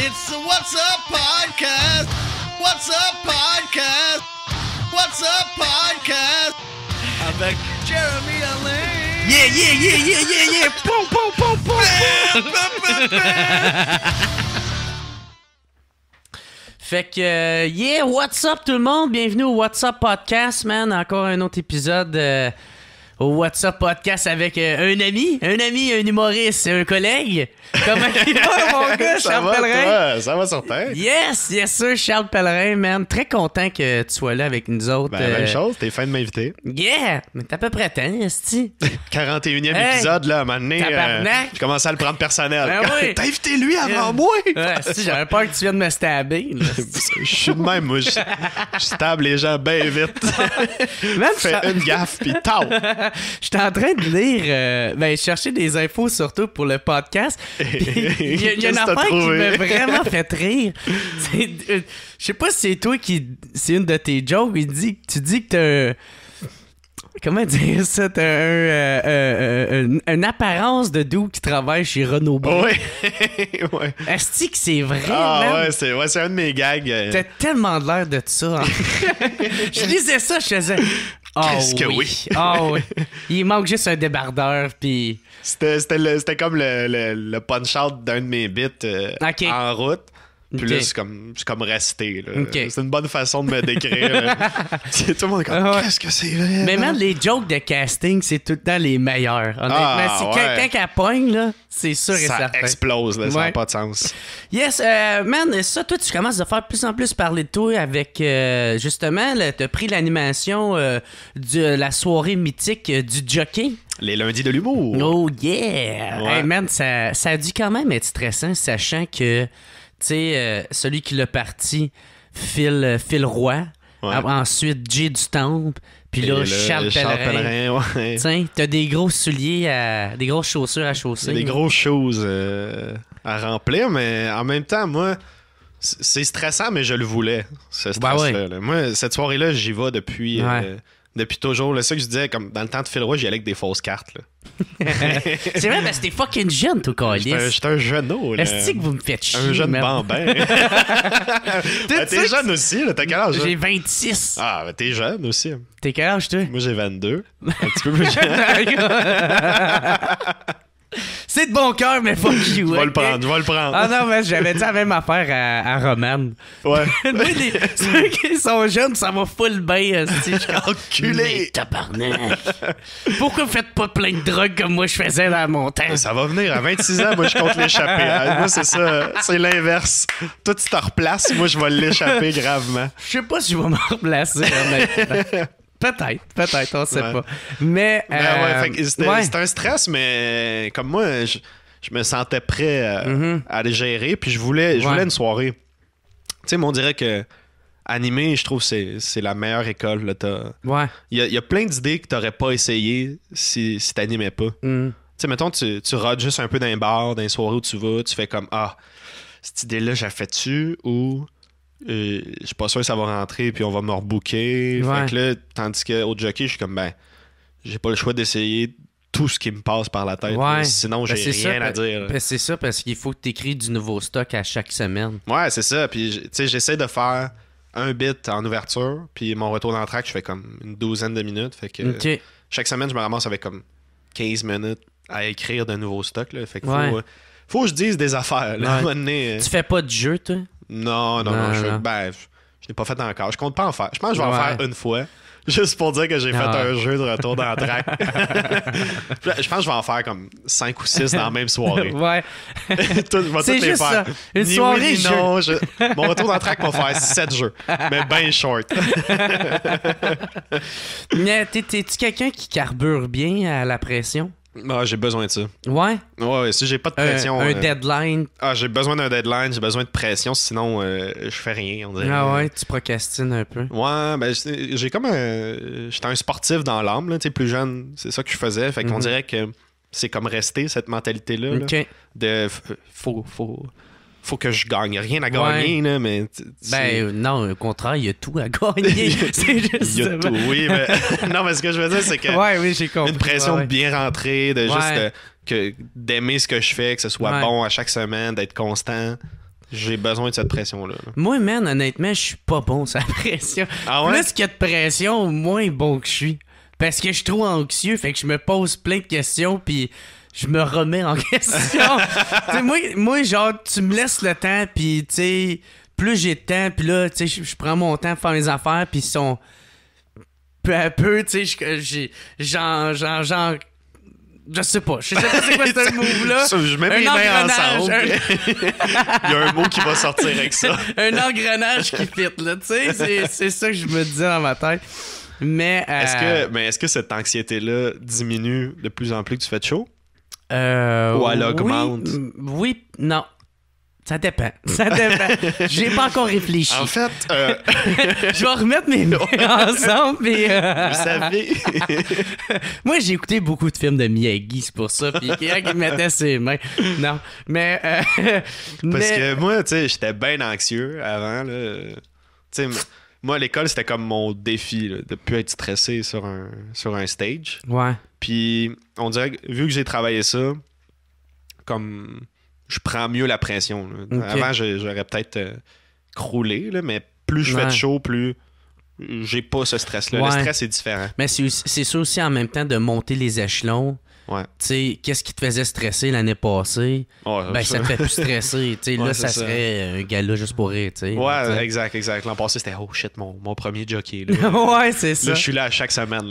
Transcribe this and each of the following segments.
It's the What's Up Podcast. What's Up Podcast. What's Up Podcast. Avec Jeremy Allen. Yeah, yeah, yeah, yeah, yeah, yeah. Boum, boum, boum, boum. Fait que, euh, yeah, what's up tout le monde? Bienvenue au What's Up Podcast, man. Encore un autre épisode. de... Euh, au WhatsApp podcast avec euh, un ami, un ami, un humoriste, un collègue. Comment tu vas, mon gars, Charles ça va, Pellerin? ça va sur terre. Yes, yes, sir, Charles Pellerin, man. Très content que tu sois là avec nous autres. Ben, Même euh, chose, t'es fin de m'inviter. Yeah, mais t'es à peu près temps, Esti. 41e épisode, là, à un moment donné, euh, je à le prendre personnel. T'as ben invité lui avant moi. si, j'avais peur que tu viennes me stabber. je suis de même, moi. Je, stab les gens bien vite. Même Fais une gaffe, puis t'au. Je J'étais en train de lire, euh, ben, chercher des infos surtout pour le podcast. Il y a, une affaire qui m'a vraiment fait rire. Euh, je ne sais pas si c'est toi qui. C'est une de tes jokes. Il dit, tu dis que t'as comment dire ça, t'as un, euh, une, apparence de doux qui travaille chez Renault Oui. Ouais. Est-ce que c'est vrai? Ah ouais, c'est ouais, un de mes gags. T'as tellement l'air de ça. Hein. je lisais ça, je faisais ah « Qu'est-ce que oui. Ah oui. Il manque juste un débardeur, puis... C'était comme le, le, punch-out d'un de mes bits euh, en route. Puis là, c'est comme, comme resté. C'est une bonne façon de me décrire. tout le monde est comme, ah qu'est-ce que c'est vrai? Mais même les jokes de casting, c'est tout le temps les meilleurs. Honnêtement, ah, si quelqu'un qui là, c'est sûr et certain. Ça explose, ça n'a pas de sens. Yes, euh, man, ça, toi, tu commences à faire plus en plus parler de toi avec, euh, justement, tu as pris l'animation euh, de euh, la soirée mythique du jockey. Les lundis de l'humour. Oh, yeah! man, ça, ça a dû quand même être stressant, sachant que tu sais, euh, celui qui l'a parti, Phil, fil euh, Roy. Ensuite, Jay du Temple. Puis là, Charles, Pellerin. t'as des gros souliers, des grosses chaussures à chausser. Des grosses choses euh, à remplir, mais en même temps, moi, c'est stressant, mais je le voulais, ce ben stress Moi, cette soirée-là, j'y vais depuis depuis toujours. C'est ça que je disais, comme dans le temps de Phil Roy, j'y allais avec des fausses cartes. c'est vrai, mais c'était fucking jeune, tout cas. J'étais un, jeune jeuneau. Est-ce que vous me faites chier? Un jeune bambin. t'es jeune aussi, T'as quel âge? J'ai 26. Ah, ben, t'es jeune aussi. T'es quel âge, toi? Moi, j'ai 22. Un petit peu plus jeune. C'est de bon cœur, mais fuck you. Je vais le prendre, je vais le prendre. Ah non, mais j'avais dit la même affaire à, à Roman. Ouais. les, ceux qui sont jeunes, ça va full bien. Si je enculé. tabarnak. Pourquoi vous faites pas plein de drogues comme moi je faisais dans mon temps? Ça va venir. À 26 ans, moi je compte l'échapper. Hein, moi, c'est ça. C'est l'inverse. Toi, tu te replaces. Moi, je vais l'échapper gravement. Je sais pas si je vais me replacer. Peut-être, peut-être, on sait pas. Mais. Ben euh, c'était un stress, mais comme moi, je, me sentais prêt euh, mhm. à, le gérer, puis je voulais, je une soirée. Tu sais, on dirait que animer, je trouve que c'est la meilleure école. Là, ouais. Il y a, plein d'idées que t'aurais pas essayé si, si t'animais pas. Mhm. Tu sais, mettons, tu, tu rodes juste un peu dans bar bar, dans où tu vas, tu fais comme Ah, cette idée-là, j'ai fait-tu ou je suis pas sûr que ça va rentrer, puis on va me rebooker. Fait que là, tandis qu'au jockey, je suis comme, ben, j'ai pas le choix d'essayer tout ce qui me passe par la tête. Ouais. Sinon, ben, j'ai rien à ben, dire. Ben, c'est ça, parce qu'il faut que tu du nouveau stock à chaque semaine. Ouais, c'est ça. Puis, tu sais, j'essaie de faire un bit en ouverture, puis mon retour dans le track, je fais comme une douzaine de minutes. Fait que chaque semaine, je me ramasse avec comme 15 minutes à écrire de nouveaux stock. Fait que euh, faut, que je dise des affaires. Euh. tu fais pas de jeu, toi non, non, non. je, Ben, je, n'ai pas fait encore. Je compte pas en faire. Je pense que je vais en faire une fois. Juste pour dire que j'ai fait ah. un jeu de retour dans le track. je pense que je vais en faire comme cinq ou six dans la même soirée. Ouais. je vais toutes les faire. Ça. Une soirée, non. Mon retour dans le track va faire sept jeux. Mais bien short. mais t'es-tu quelqu'un qui carbure bien à la pression? Ah, j'ai besoin de ça. Ouais? Ouais, si j'ai pas de pression. Un, euh, deadline. Ah, j'ai besoin d'un deadline, j'ai besoin de pression, sinon euh, je fais rien. On dirait. Ah ouais, tu procrastines un peu. Ouais, ben j'ai comme un. J'étais un sportif dans l'âme, tu sais, plus jeune, c'est ça que je faisais. Fait qu'on mhm. dirait que c'est comme rester cette mentalité-là. OK. Là, de faut, faut, faut que je gagne. Rien à gagner, mais. Ben euh, non, au contraire, il y a tout à gagner. c'est juste. Il y a tout, oui. Mais... non, mais ce que je veux dire, c'est que. Ouais, oui, j'ai Une pression de bien rentrer, de juste. Euh, d'aimer ce que je fais, que ce soit bon à chaque semaine, d'être constant. J'ai besoin de cette pression-là. Moi, man, honnêtement, je suis pas bon sur pression. Ah Plus qu'il y a de pression, moins bon que je suis. Parce que je suis trop anxieux, fait que je me pose plein de questions, puis je me remets en question. moi, moi, genre, tu me laisses le temps, puis tu sais, plus j'ai de temps, puis là, tu sais, je prends mon temps pour faire mes affaires, puis ils sont peu à peu, tu sais, genre, genre, genre... je sais pas. Je sais pas c'est quoi ce move-là. Je mets mes mains ensemble. Il y a un mot qui va sortir avec ça. un engrenage qui fit, là. Tu sais, c'est ça que je me disais dans ma tête. Mais. Est-ce euh, que, mais est-ce que cette anxiété-là diminue de plus en plus que tu fais de chaud? Euh, Ou elle augmente. Oui, non. Ça dépend. Ça dépend. J'ai pas encore réfléchi. En fait, euh, je vais remettre mes mots ensemble. Euh, Vous savez. Moi, j'ai écouté beaucoup de films de Miyagi, c'est pour ça. Puis qui mettait ses mains. Non, mais. Parce que moi, tu sais, j'étais bien anxieux avant. Tu sais, moi, à l'école, c'était comme mon défi de ne plus être stressé sur un, sur un stage. Ouais. Puis, on dirait que vu que j'ai travaillé ça, comme je prends mieux la pression. Avant, j'aurais peut-être euh, croulé, mais plus je fais de chaud, plus j'ai pas ce stress-là. Le stress est différent. Mais c'est ça aussi en même temps de monter les échelons Qu'est-ce qui te faisait stresser l'année passée? ça ben, ça te fait plus stresser. là, ça, serait un gala juste pour rire. T'sais, ouais, exact, exact. L'an passé, c'était oh shit, mon, mon premier jockey. Là. ouais, c'est ça. Là, je suis là chaque semaine.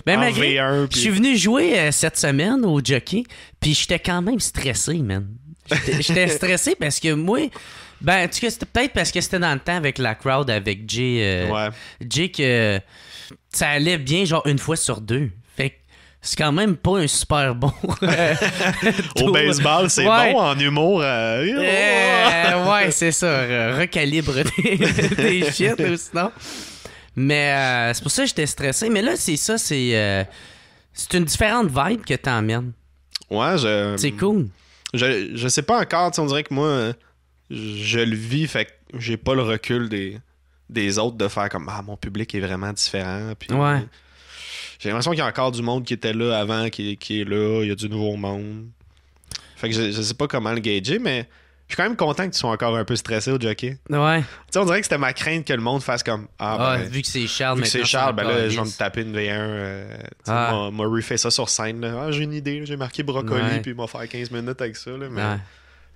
ben, Je suis venu jouer euh, cette semaine au jockey, puis j'étais quand même stressé, man. J'étais stressé parce que moi. Ben, tu sais, c'était peut-être parce que c'était dans le temps avec la crowd, avec Jay. Euh, ouais. Jay, que euh, ça allait bien, genre une fois sur deux c'est quand même pas un super bon. Euh, Au baseball, c'est bon. En humour. Euh, euh, ouais, c'est ça. Recalibre des, shit ou sinon. Mais c'est pour ça que j'étais stressé. Mais là, c'est ça, c'est. c'est une différente vibe que t'emmènes. Ouais, je. C'est cool. Je, je sais pas encore. On dirait que moi, je le vis, fait que j'ai pas le recul des, des autres de faire comme Ah, mon public est vraiment différent. Puis, ouais. J'ai l'impression qu'il y a encore du monde qui était là avant, qui, est là. Il y a du nouveau monde. Fait que je, sais pas comment le gager, mais je suis quand même content que tu sois encore un peu stressé au jockey. Ouais. Tu sais, on dirait que c'était ma crainte que le monde fasse comme Ah, ben, vu que c'est Charles, vu que c'est Charles, ben là, je vais me taper une V1. Euh, ah. M'a refait ça sur scène. Ah, j'ai une idée, j'ai marqué brocoli, puis il m'a fait 15 minutes avec ça. mais,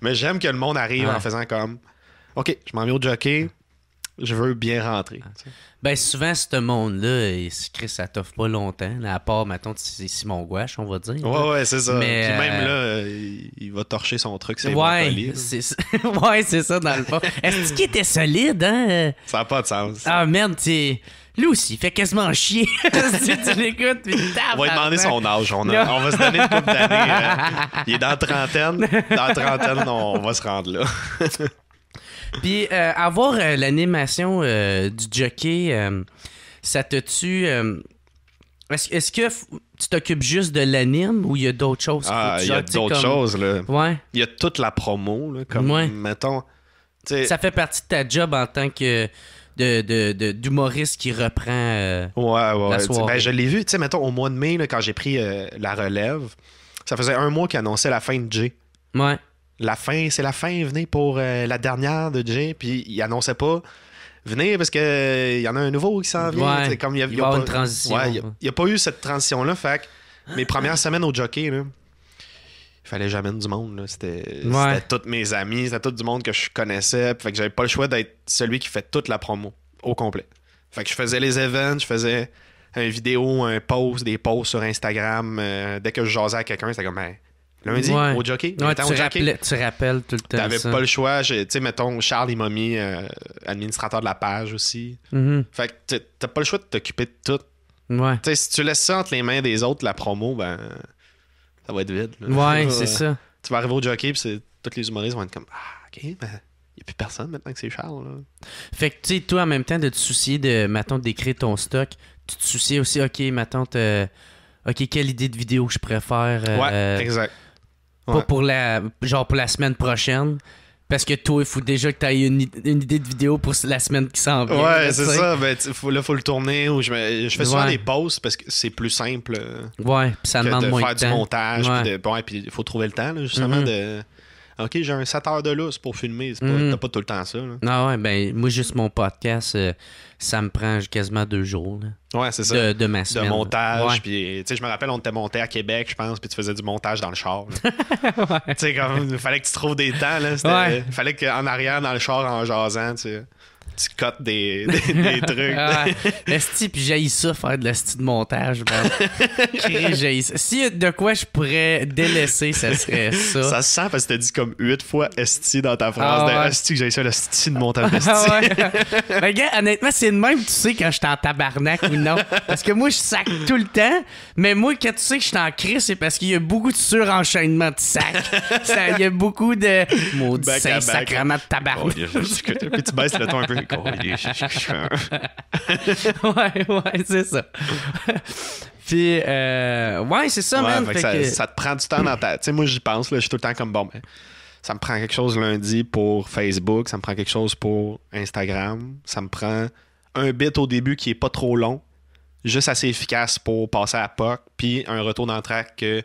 mais j'aime que le monde arrive en faisant comme Ok, je m'en vais au jockey, je veux bien rentrer. Ah, ben souvent, ce monde-là, Chris, ça t'offre pas longtemps. à part, mettons, Simon Gouache, on va dire. Ouais, ouais, c'est ça. Mais même euh, là, il, va torcher son truc, c'est Ouais, c'est ça. ouais, c'est ça, dans le fond. Est-ce qu'il était solide, hein? Ça n'a pas de sens. Ah, merde, tu lui aussi, il fait quasiment chier si tu l'écoutes. On va demander son âge. On, va se donner une couple d'années. Hein. Il est dans la trentaine. Dans la trentaine, on va se rendre là. Puis euh, avoir euh, l'animation euh, du jockey, ça te tue. Est-ce que tu t'occupes juste de l'anime ou il y a d'autres choses? Ah, il y a d'autres choses. Là. Ouais. Il y a toute la promo, là, comme, mettons... Ça fait partie de ta job en tant que d'humoriste de, qui reprend ouais, ouais, Ben, je l'ai vu, tu sais, mettons, au mois de mai, quand j'ai pris la relève, ça faisait un mois qu'il annonçait la fin de J. Ouais la fin, c'est la fin, venez pour euh, la dernière de Jay. Puis il annonçait pas, venez parce qu'il euh, y en a un nouveau qui s'en vient. comme, il y a, pas, transition. il a, pas eu cette transition-là. Fait que mes premières semaines au jockey, là, il fallait jamais du monde. C'était toutes mes amis, c'était tout du monde que je connaissais. Fait que j'avais pas le choix d'être celui qui fait toute la promo au complet. Fait que je faisais les events, je faisais une vidéo, un post, des posts sur Instagram. Euh, dès que je jasais à quelqu'un, c'était comme, ben, Lundi, au jockey. tu, au tu rappelles tout le temps. T'avais pas le choix. Tu sais, mettons, Charles, il m'a mis euh, administrateur de la page aussi. Mm-hmm. Fait que t'as pas le choix de t'occuper de tout. Ouais. Tu sais, si tu laisses ça entre les mains des autres, la promo, ben. Ça va être vide. Ouais, c'est ça. Tu vas arriver au jockey, puis tous les humoristes vont être comme Ah, ok, ben. Il n'y a plus personne maintenant que c'est Charles. Fait que, tu sais, toi, en même temps, de te soucier de, mettons, d'écrire ton stock, tu te soucies aussi, OK, mettons, OK, quelle idée de vidéo je préfère. faire? Euh, » ouais, exact pas pour la, genre pour la semaine prochaine. Parce que toi, il faut déjà que tu aies une, une, idée de vidéo pour la semaine qui s'en vient. Ouais, c'est ça. Ben, faut, faut le tourner. Ou je, je fais souvent des pauses parce que c'est plus simple. Euh, ouais, ça demande moins de temps. faire du montage. Puis, il faut trouver le temps, justement, mm-hmm. de OK, j'ai un 7 heures de lousse pour filmer. Mm. T'as pas tout le temps ça. Non, ah ouais, ben, moi, juste mon podcast, euh, ça me prend quasiment deux jours. ouais, c'est ça. De, montage. je me rappelle, on était monté à Québec, je pense, puis tu faisais du montage dans le char. Tu sais, il fallait que tu trouves des temps. Il Fallait qu'en arrière, dans le char, en jasant, tu sais tu cotes des, trucs. Ah, esti, puis j'ai ça faire de l'esti de montage, j'ai Si de quoi je pourrais délaisser, ça serait ça. Ça se sent parce que t'as dit comme 8 fois esti dans ta phrase. Ah esti que j'ai ça, l'esti de montage mais Ah, ben, gars, honnêtement, c'est le même, tu sais, quand je suis en tabarnak ou non. Parce que moi, je sac tout le temps, mais moi, quand tu sais que je suis en crise, c'est parce qu'il y a beaucoup de surenchaînement de sac. Il y a beaucoup de. Maudit Saint-Sacrement de tabarnak. Oh, puis tu baisses le ton un peu. ouais, ouais, c'est ça. Puis, euh, ouais, c'est ça, ça, te prend du temps dans ta. Tu moi, j'y pense, je suis tout le temps comme bon, ben, ça me prend quelque chose lundi pour Facebook, ça me prend quelque chose pour Instagram, ça me prend un bit au début qui est pas trop long, juste assez efficace pour passer à POC, puis un retour dans que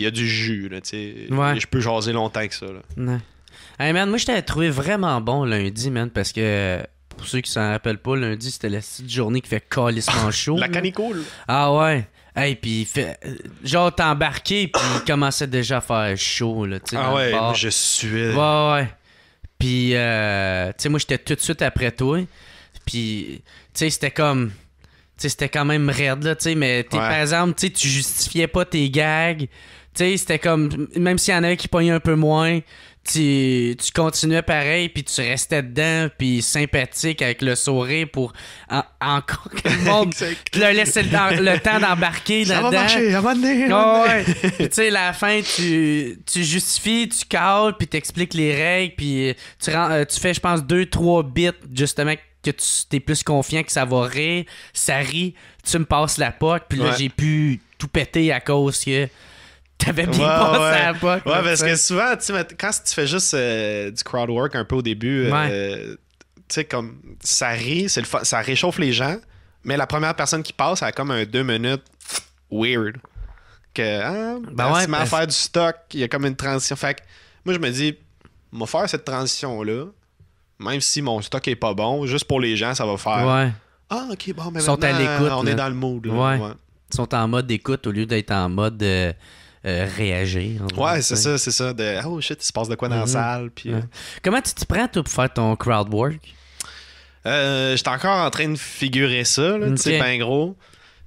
il y a du jus, là, Je peux jaser longtemps que ça, là. Ouais. man, moi, je t'ai trouvé vraiment bon lundi, man, parce que pour ceux qui s'en rappellent pas, lundi, c'était la petite journée qui fait calissement ah, chaud. la canicule. Ah ouais. et puis fait... genre embarqué puis il commençait déjà à faire chaud là, Ah ouais, je suis Ouais ouais. Puis euh, tu sais moi j'étais tout de suite après toi. Puis tu sais c'était comme tu sais c'était quand même raide là, tu sais mais ouais. par exemple, tu justifiais pas tes gags c'était comme, même s'il y en avait qui pognaient un peu moins, tu, tu continuais pareil, puis tu restais dedans, puis sympathique avec le sourire pour encore que le monde le laisser le, temps d'embarquer dedans. Ça à tu sais, la fin, tu, tu justifies, tu cales, puis expliques les règles, puis euh, tu, euh, tu fais, je pense, deux, trois bits, justement, que tu t'es plus confiant que ça va rire, ça rit, tu me passes la porte puis là, j'ai pu tout péter à cause que t'avais bien ouais, passé ouais. Ouais, parce que souvent, quand tu fais juste euh, du crowd work un peu au début, euh, tu sais, comme ça rit, ça réchauffe les gens, mais la première personne qui passe, elle a comme un deux minutes weird. Que, hein, ben ouais, à faire du stock, il y a comme une transition. Fait que, moi, je me dis, va faire cette transition-là, même si mon stock est pas bon, juste pour les gens, ça va faire. Ouais. Ah, ok, bon, mais ben Ils sont à l'écoute. On est dans le mood. ouais. Ils sont en mode d'écoute au lieu d'être en mode. Euh, euh, réagir. Ouais, c'est ça, c'est ça. De, oh shit, il se passe de quoi dans la mhm. salle. Euh, Comment tu te prends, toi, pour faire ton crowd work? Euh, j'étais encore en train de figurer ça, C'est pas ben gros.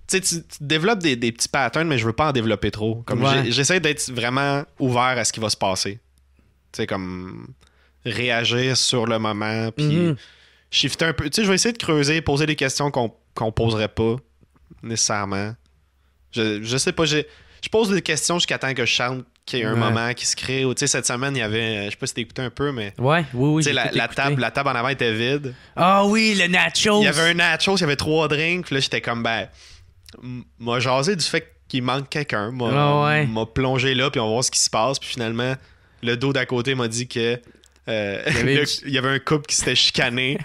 Tu, développes des, petits patterns, mais je veux pas en développer trop. J'essaie d'être vraiment ouvert à ce qui va se passer. Tu sais, comme réagir sur le moment, puis mhm. un peu. Tu sais, je vais essayer de creuser, poser des questions qu'on ne poserait pas nécessairement. Je, je sais pas, j'ai je pose des questions jusqu'à temps que je chante qu'il y ait un moment qui se crée. Ou, cette semaine, il y avait, euh, je sais pas si écouté un peu, mais. Ouais, oui, oui. la, la, table, la table en avant était vide. Ah oui, le nachos. Il y avait un nachos, il y avait trois drinks. Puis là, j'étais comme, ben, m'a jasé du fait qu'il manque quelqu'un. M'a, ah m'a plongé là, puis on va voir ce qui se passe. Puis finalement, le dos d'à côté m'a dit que euh, il, y avait... un couple qui s'était chicané.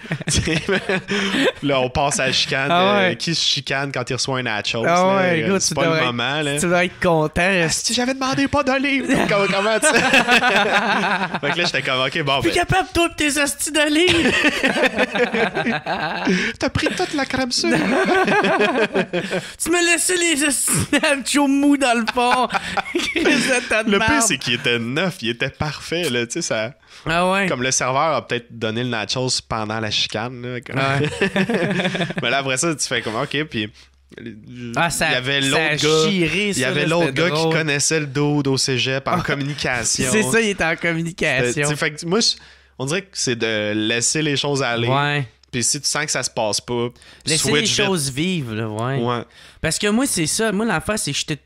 là, on passe à la chicane. Ah euh, qui se chicane quand il reçoit un nacho ah c'est pas le moment. là. Tu dois être content. Ah, si j'avais demandé pas d'olive, comment, comment tu Fait que là, j'étais comme, ok, bon. Plus ben... capable, toi, pis tes astis d'olive. T'as pris toute la crème sûre. tu me laissais les astis mou dans le fond. le plus, c'est qu'il était neuf, il était parfait. Là, tu sais, ça. Ah comme le serveur a peut-être donné le nachos pendant la chicane. Mais là, après ça, tu fais comme OK. Puis ah, il y avait l'autre gars, il y avait l'autre gars qui connaissait le dos au cégep en ah, communication. C'est ça, il était en communication. moi, on dirait que c'est de laisser les choses aller. Puis si tu sens que ça se passe pas, laisser les choses vivre, Parce que moi, c'est ça. Moi, l'enfant, c'est que j'étais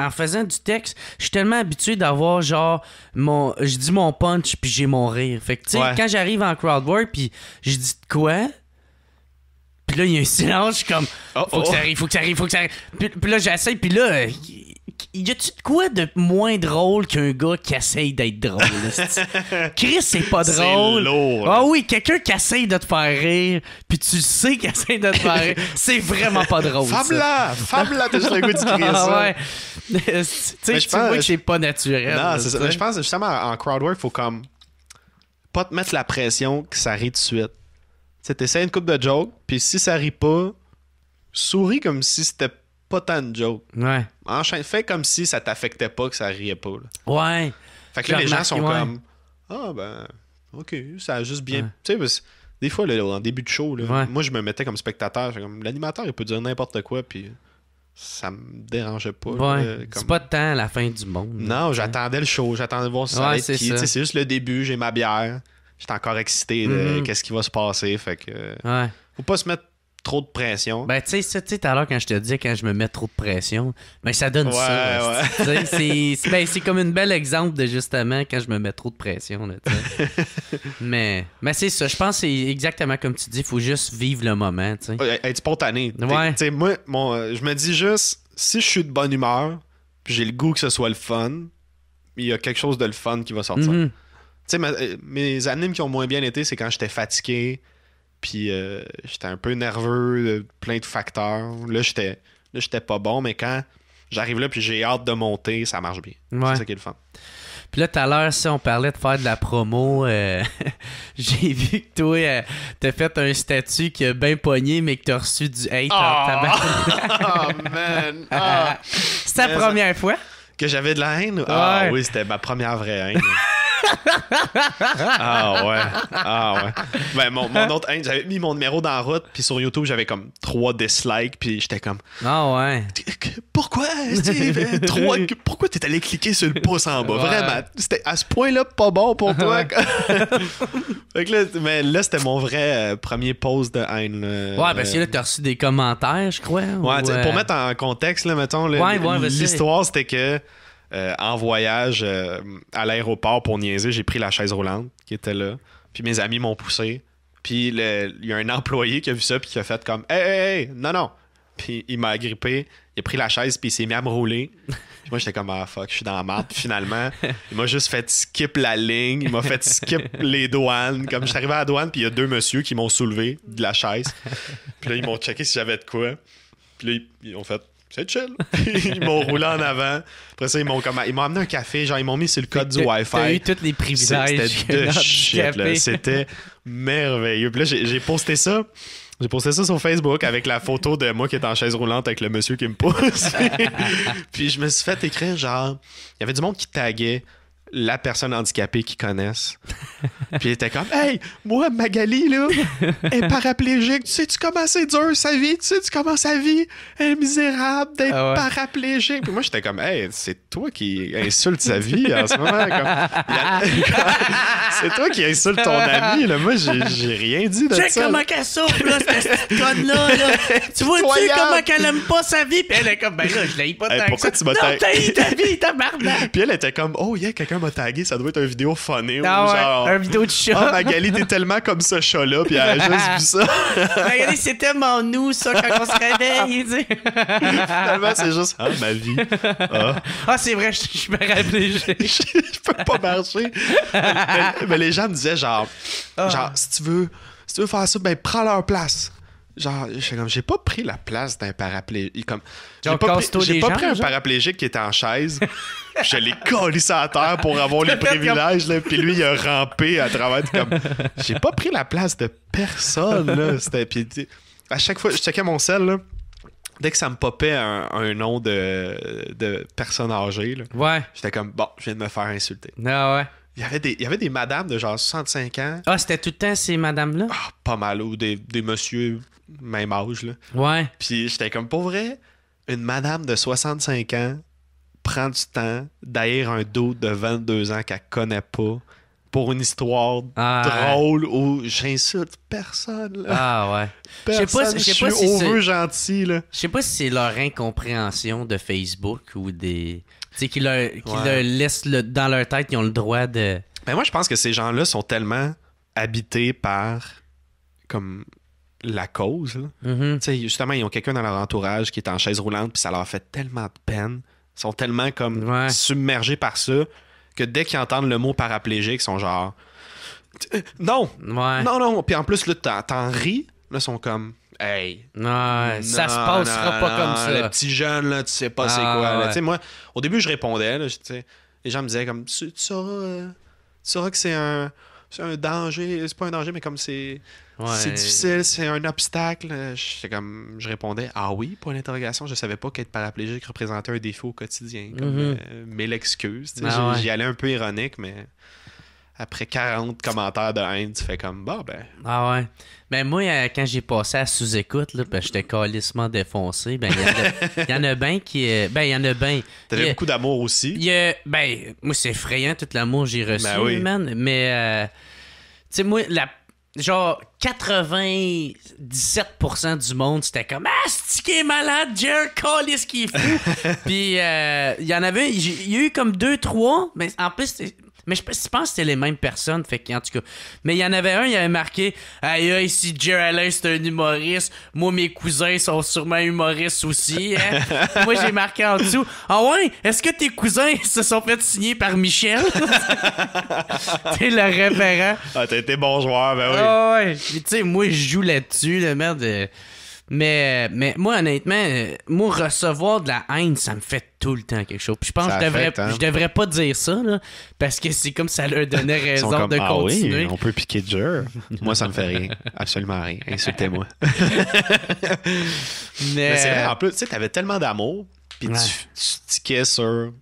en faisant du texte, je suis tellement habitué d'avoir genre mon je dis mon punch puis j'ai mon rire. Fait que tu sais quand j'arrive en crowd work puis je dis quoi puis là, il y a un silence, je suis comme, oh, faut, Que ça oh. arrive, faut que ça arrive, faut que ça arrive. puis là, j'essaie, puis là, euh, y a-tu de quoi de moins drôle qu'un gars qui essaye d'être drôle? Chris, c'est pas drôle. ah oui, quelqu'un qui essaye de te faire rire, puis tu sais qu'il essaye de te faire rire, c'est vraiment pas drôle. Fable-la! Fable-la T'as juste le goût du Chris. ouais. tu vois que c'est pas naturel. Non, c'est je pense justement en crowdwork, faut comme pas te mettre la pression que ça rit de suite. Tu une coupe de joke, puis si ça rit pas, souris comme si c'était pas tant de jokes. Ouais. fais comme si ça t'affectait pas, que ça riait pas. Ouais. Fait que les gens sont comme Ah ben, ok, ça a juste bien. Tu sais, des fois, en début de show, moi je me mettais comme spectateur. L'animateur, il peut dire n'importe quoi, puis ça me dérangeait pas. Ouais. C'est pas tant la fin du monde. Non, j'attendais le show, j'attendais voir si ça allait c'est qui. C'est juste le début, j'ai ma bière. J'étais encore excité de mm-hmm. qu'est-ce qui va se passer. Fait que. Ouais. Faut pas se mettre trop de pression. Ben, tu sais, tout à l'heure, quand je te dis quand je me mets trop de pression, ben, ça donne ça. Ouais. Ben, c'est comme un bel exemple de justement quand je me mets trop de pression. mais mais c'est ça. Je pense que c'est exactement comme tu dis. Il faut juste vivre le moment. sais. Être spontané. Ouais. sais moi, euh, je me dis juste, si je suis de bonne humeur, puis j'ai le goût que ce soit le fun, il y a quelque chose de le fun qui va sortir. Mm-hmm. Tu sais, euh, mes animes qui ont moins bien été, c'est quand j'étais fatigué puis euh, j'étais un peu nerveux, plein de facteurs. Là, j'étais là, j'étais pas bon, mais quand j'arrive là puis j'ai hâte de monter, ça marche bien. C'est ça qui est le fun. Puis là, tout à l'heure, si on parlait de faire de la promo, euh, j'ai vu que toi, euh, t'as fait un statut qui a bien pogné, mais que t'as reçu du hate ah! oh! man! Ah! C'est ta première fois? Que j'avais de la haine? Ah oui, c'était ma première vraie haine. ah ouais. Ah ouais. Ben, mon, autre haine, j'avais mis mon numéro dans la route, puis sur YouTube, j'avais comme trois dislikes, puis j'étais comme. Ah ouais. Pourquoi, Steve, Pourquoi t'es allé cliquer sur le pouce en bas? Vraiment. C'était à ce point-là pas bon pour toi. fait que là, mais là, c'était mon vrai euh, premier pause de haine. ouais, parce que là, t'as reçu des commentaires, je crois. Ouais, pour euh, mettre en contexte, là, mettons, l'histoire, c'était que euh, en voyage euh, à l'aéroport pour niaiser, j'ai pris la chaise roulante qui était là. Puis mes amis m'ont poussé. Puis il y a un employé qui a vu ça puis qui a fait comme Hey, hey, hey, non, non. Puis il m'a agrippé, il a pris la chaise puis il s'est mis à me rouler. Puis moi j'étais comme Ah fuck, je suis dans la merde. finalement, il m'a juste fait skip la ligne, il m'a fait skip les douanes. Comme je suis arrivé à la douane, puis il y a deux messieurs qui m'ont soulevé de la chaise. Puis là, ils m'ont checké si j'avais de quoi. Puis là, ils ont fait c'est chill. ils m'ont roulé en avant. Après ça, ils m'ont amené un café, genre ils m'ont mis sur le code du Wi-Fi. T'as eu tous les privilèges. C'était de shit, C'était merveilleux. j'ai posté ça. J'ai posté ça sur Facebook avec la photo de moi qui est en chaise roulante avec le monsieur qui me pousse. puis je me suis fait écrire genre. Il y avait du monde qui taguait la personne handicapée qu'ils connaissent. Puis elle était comme Hey, moi, Magali, là, est paraplégique. Tu sais-tu comment c'est dur sa vie? Tu sais-tu comment sa vie est misérable d'être ah paraplégique? Puis moi, j'étais comme Hey, c'est toi qui insulte sa vie en ce moment. c'est toi qui insulte ton ami. Là. Moi, j'ai rien dit de ça. comment qu'elle souffre, cette conne-là. Tu vois-tu comment qu'elle aime pas sa vie? Puis elle est comme Ben là, je l'ai pas tant que ça. tu m'as ta vie, tabarnak? Puis elle était comme Oh, il y a quelqu'un m'a tagué, ça doit être une vidéo funny. ou ah genre, un vidéo de chat. Oh, Magali, t'es tellement comme ce chat-là, puis elle a juste vu ça. Magali, c'est tellement nous, ça, quand on se réveille. Finalement, c'est juste, ah, ma vie. Ah, ah c'est vrai, je suis rappelle. je peux pas marcher. Mais, les gens me disaient, genre, genre, si tu veux, si tu veux faire ça, ben prends leur place genre j'ai pas pris la place d'un paraplégique comme j'ai pas, pris, un paraplégique qui était en chaise je l'ai collé sur terre pour avoir les privilèges là, puis lui il a rampé à travers comme j'ai pas pris la place de personne là c'était à chaque fois je checkais mon sel dès que ça me popait un, nom de, de personne âgée ouais j'étais comme bon je viens de me faire insulter non ah ouais il y, avait des, madames de genre 65 ans. Ah, c'était tout le temps ces madames-là? Ah, pas mal, ou des, des messieurs même âge. Là. Ouais. Puis j'étais comme, pour vrai, une madame de 65 ans prend du temps d'ailleurs un dos de 22 ans qu'elle connaît pas pour une histoire ah, drôle où j'insulte personne. Ah ouais. Personne, je sais pas, je sais si, gentil. Je sais pas si c'est leur incompréhension de Facebook ou des c'est qu'ils leur, laissent le, dans leur tête qu'ils ont le droit de. mais ben, moi, je pense que ces gens-là sont tellement habités par comme la cause. Mm-hmm. tu sais Justement, ils ont quelqu'un dans leur entourage qui est en chaise roulante, puis ça leur fait tellement de peine. Ils sont tellement comme submergés par ça que dès qu'ils entendent le mot paraplégique, ils sont genre. «Euh, non! Non, non! Puis en plus, là, t'en ris, là, sont comme hey. Non, ça se passera pas comme ça. Les petits jeune, là, tu sais pas c'est ah, quoi. Moi, au début, je répondais. les gens me disaient comme tu, sauras, que c'est un, un danger. C'est pas un danger, mais comme c'est. difficile, c'est un obstacle. Je, comme, je répondais Ah oui, pour l'interrogation, je savais pas qu'être paraplégique représentait un défaut au quotidien. Comme, mm-hmm. euh, mais l'excuse. Ah j'y allais un peu ironique, mais après 40 commentaires de haine, tu fais comme, bah ben. Ah ouais. Ben moi, euh, quand j'ai passé à sous-écoute, là, ben j'étais calissement défoncé. Ben il y, en a bien qui. Euh, ben il y en a bien. T'avais beaucoup d'amour aussi. ben, moi, c'est effrayant tout l'amour j'ai reçu, ben Mais, euh, tu sais, moi, la genre 97% du monde c'était comme ah c'est qui est malade Jerry un qui est fou! puis il y en avait il y, a eu comme deux trois mais en plus mais je, pense que c'était les mêmes personnes. Fait en tout cas. Mais il y en avait un, il avait marqué Aïe, aïe, si Jerry Allen c'est un humoriste, moi, mes cousins sont sûrement humoristes aussi. Hein. moi, j'ai marqué en dessous Ah ouais, est-ce que tes cousins se sont fait signer par Michel T'es le référent. Ah, t'as été bon joueur, ben oui. Ah ouais, tu sais, moi, je joue là-dessus, le merde. Euh, mais, moi, honnêtement, euh, moi, recevoir de la haine, ça me fait tout le temps quelque chose. Puis je pense que je devrais, hein? devrais pas dire ça, parce que c'est comme ça leur donnait raison de ah continuer. on peut piquer dur. Moi, ça me fait rien. Absolument rien. Insultez-moi. Mais, en plus, tu sais, t'avais tellement d'amour, puis tu, tu tiquais sur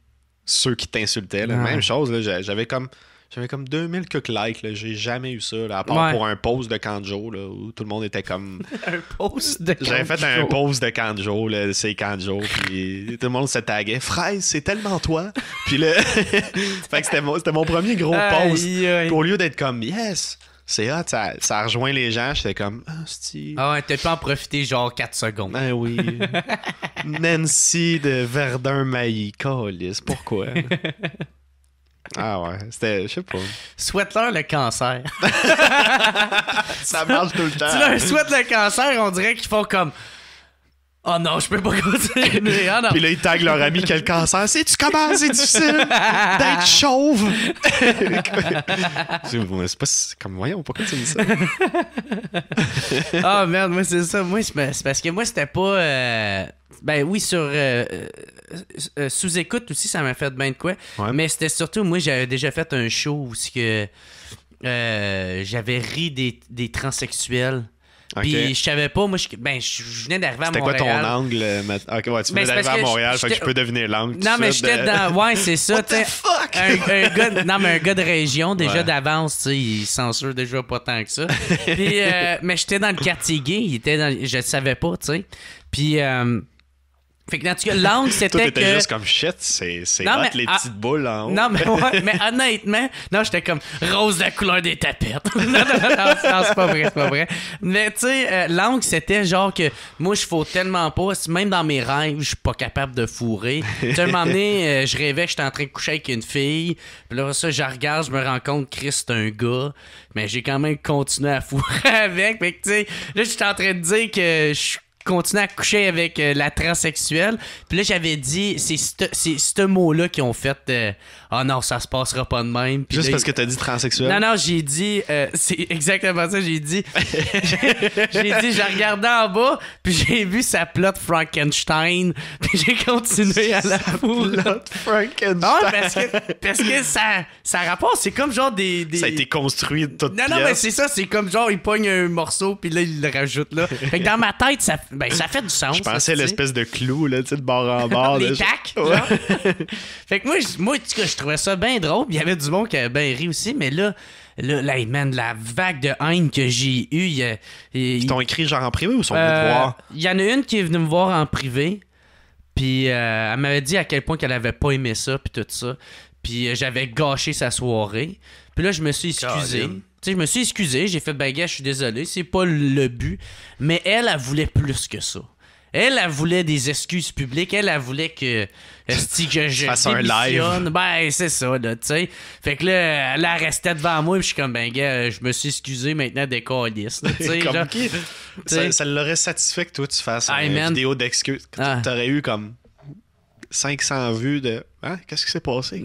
ceux qui t'insultaient. Même chose, là, j'avais comme j'avais comme 2000 quelques likes. J'ai jamais eu ça, à part pour un post de Kanjo là, où tout le monde était comme. un post de Kanjo. J'avais fait un post de Kanjo, c'est Kanjo. Puis tout le monde se taguait. Fraise, c'est tellement toi. Puis là. fait que c'était mon, mon, premier gros post. Au lieu d'être comme, yes, c'est hot, ça, ça, rejoint les gens. J'étais comme, ah, oh, Ah ouais, t'as pas en profiter genre 4 secondes. Ben oui. Nancy de Verdun-Mailly, Colis, pourquoi? Ah ouais, c'était, je sais pas. Souhaite-leur le cancer. ça marche tout le temps. Tu leur souhaites le cancer, on dirait qu'ils font comme Oh non, je peux pas continuer. Puis là, ils taguent leur ami qui a le cancer. Sais-tu comment c'est difficile d'être chauve? c'est pas comme, voyons, pourquoi tu dis ça? Ah oh, merde, moi, c'est ça. Moi, c'est parce que moi, c'était pas. Euh, ben oui, sur euh, euh, sous-écoute aussi, ça m'a fait bien de quoi. Mais c'était surtout, moi, j'avais déjà fait un show où que, j'avais ri des, des transsexuels pis je savais pas, moi, je, ben, je venais d'arriver à Montréal. C'était quoi ton angle? Euh, ok, ouais, tu ben, venais d'arriver à Montréal, fait que je peux devenir l'angle. Non, mais j'étais euh. dans. Ouais, c'est ça. What the fuck? Un, gars Non, mais un gars de région, déjà d'avance, tu sais, il censure déjà pas tant que ça. Euh, mais j'étais dans le quartier gay, il était dans... je savais pas, tu sais. Puis. Euh... Fait que, tout l'angle, c'était. juste comme shit, c'est hot, les petites boules en haut. Non, mais, mais honnêtement, non, j'étais comme rose de la couleur des tapettes. non, non, non, c'est pas vrai, c'est pas vrai. Mais tu sais, euh, l'angle, c'était genre que moi, je fous tellement pas, même dans mes rêves, je suis pas capable de fourrer. Tu sais, un moment donné, euh, je rêvais que j'étais en train de coucher avec une fille. Puis là, ça, je regarde, je me rends compte, Chris, c'est un gars. Mais j'ai quand même continué à fourrer avec. Fait que, tu sais, là, j'étais en train de dire que je suis continuer à coucher avec euh, la transsexuelle. Puis là, j'avais dit, c'est ce mot-là qui ont fait. Euh, ah oh non, ça se passera pas de même. Juste parce que t'as dit transsexuel. Non, non, j'ai dit. Euh, c'est exactement ça, j'ai dit. j'ai dit, j'ai regardé en bas, puis j'ai vu sa plot Frankenstein, puis j'ai continué à la plot Frankenstein. Non, ah, parce que, parce que ça, ça rapport, c'est comme genre des, Ça a été construit de toute Non, non, mais c'est ça, c'est comme genre, il pogne un morceau, puis là, il le rajoute là. Fait que dans ma tête, ça, ben, fait du sens. Je pensais à l'espèce de clou, là, tu sais, de bord en bord. Des tacs. Fait que moi, moi, en trouvais ça bien drôle. Il y avait du monde qui avait bien ri aussi, mais là, là, la vague de haine que j'ai eue. Ils t'ont écrit genre en privé ou sont venus te voir? Il y en a une qui est venue me voir en privé. Puis euh, elle m'avait dit à quel point qu'elle avait pas aimé ça, puis tout ça. Puis euh, j'avais gâché sa soirée. Puis là, je me suis excusé. Tu sais, je me suis excusé, j'ai fait baguette, ben, je suis désolé, c'est pas le but. Mais elle, elle voulait plus que ça. Elle, elle voulait des excuses publiques. Elle, elle voulait que. Euh, je. Fasse un live. Ben, c'est ça, là, tu sais. Fait que là, elle restait devant moi, Et je suis comme, ben, gars, je me suis excusé maintenant des colis. comme qui? Ça, l'aurait satisfait que toi, tu fasses une vidéo d'excuses. tu ah. T'aurais eu comme 500 vues de hein, qu'est-ce qui s'est passé?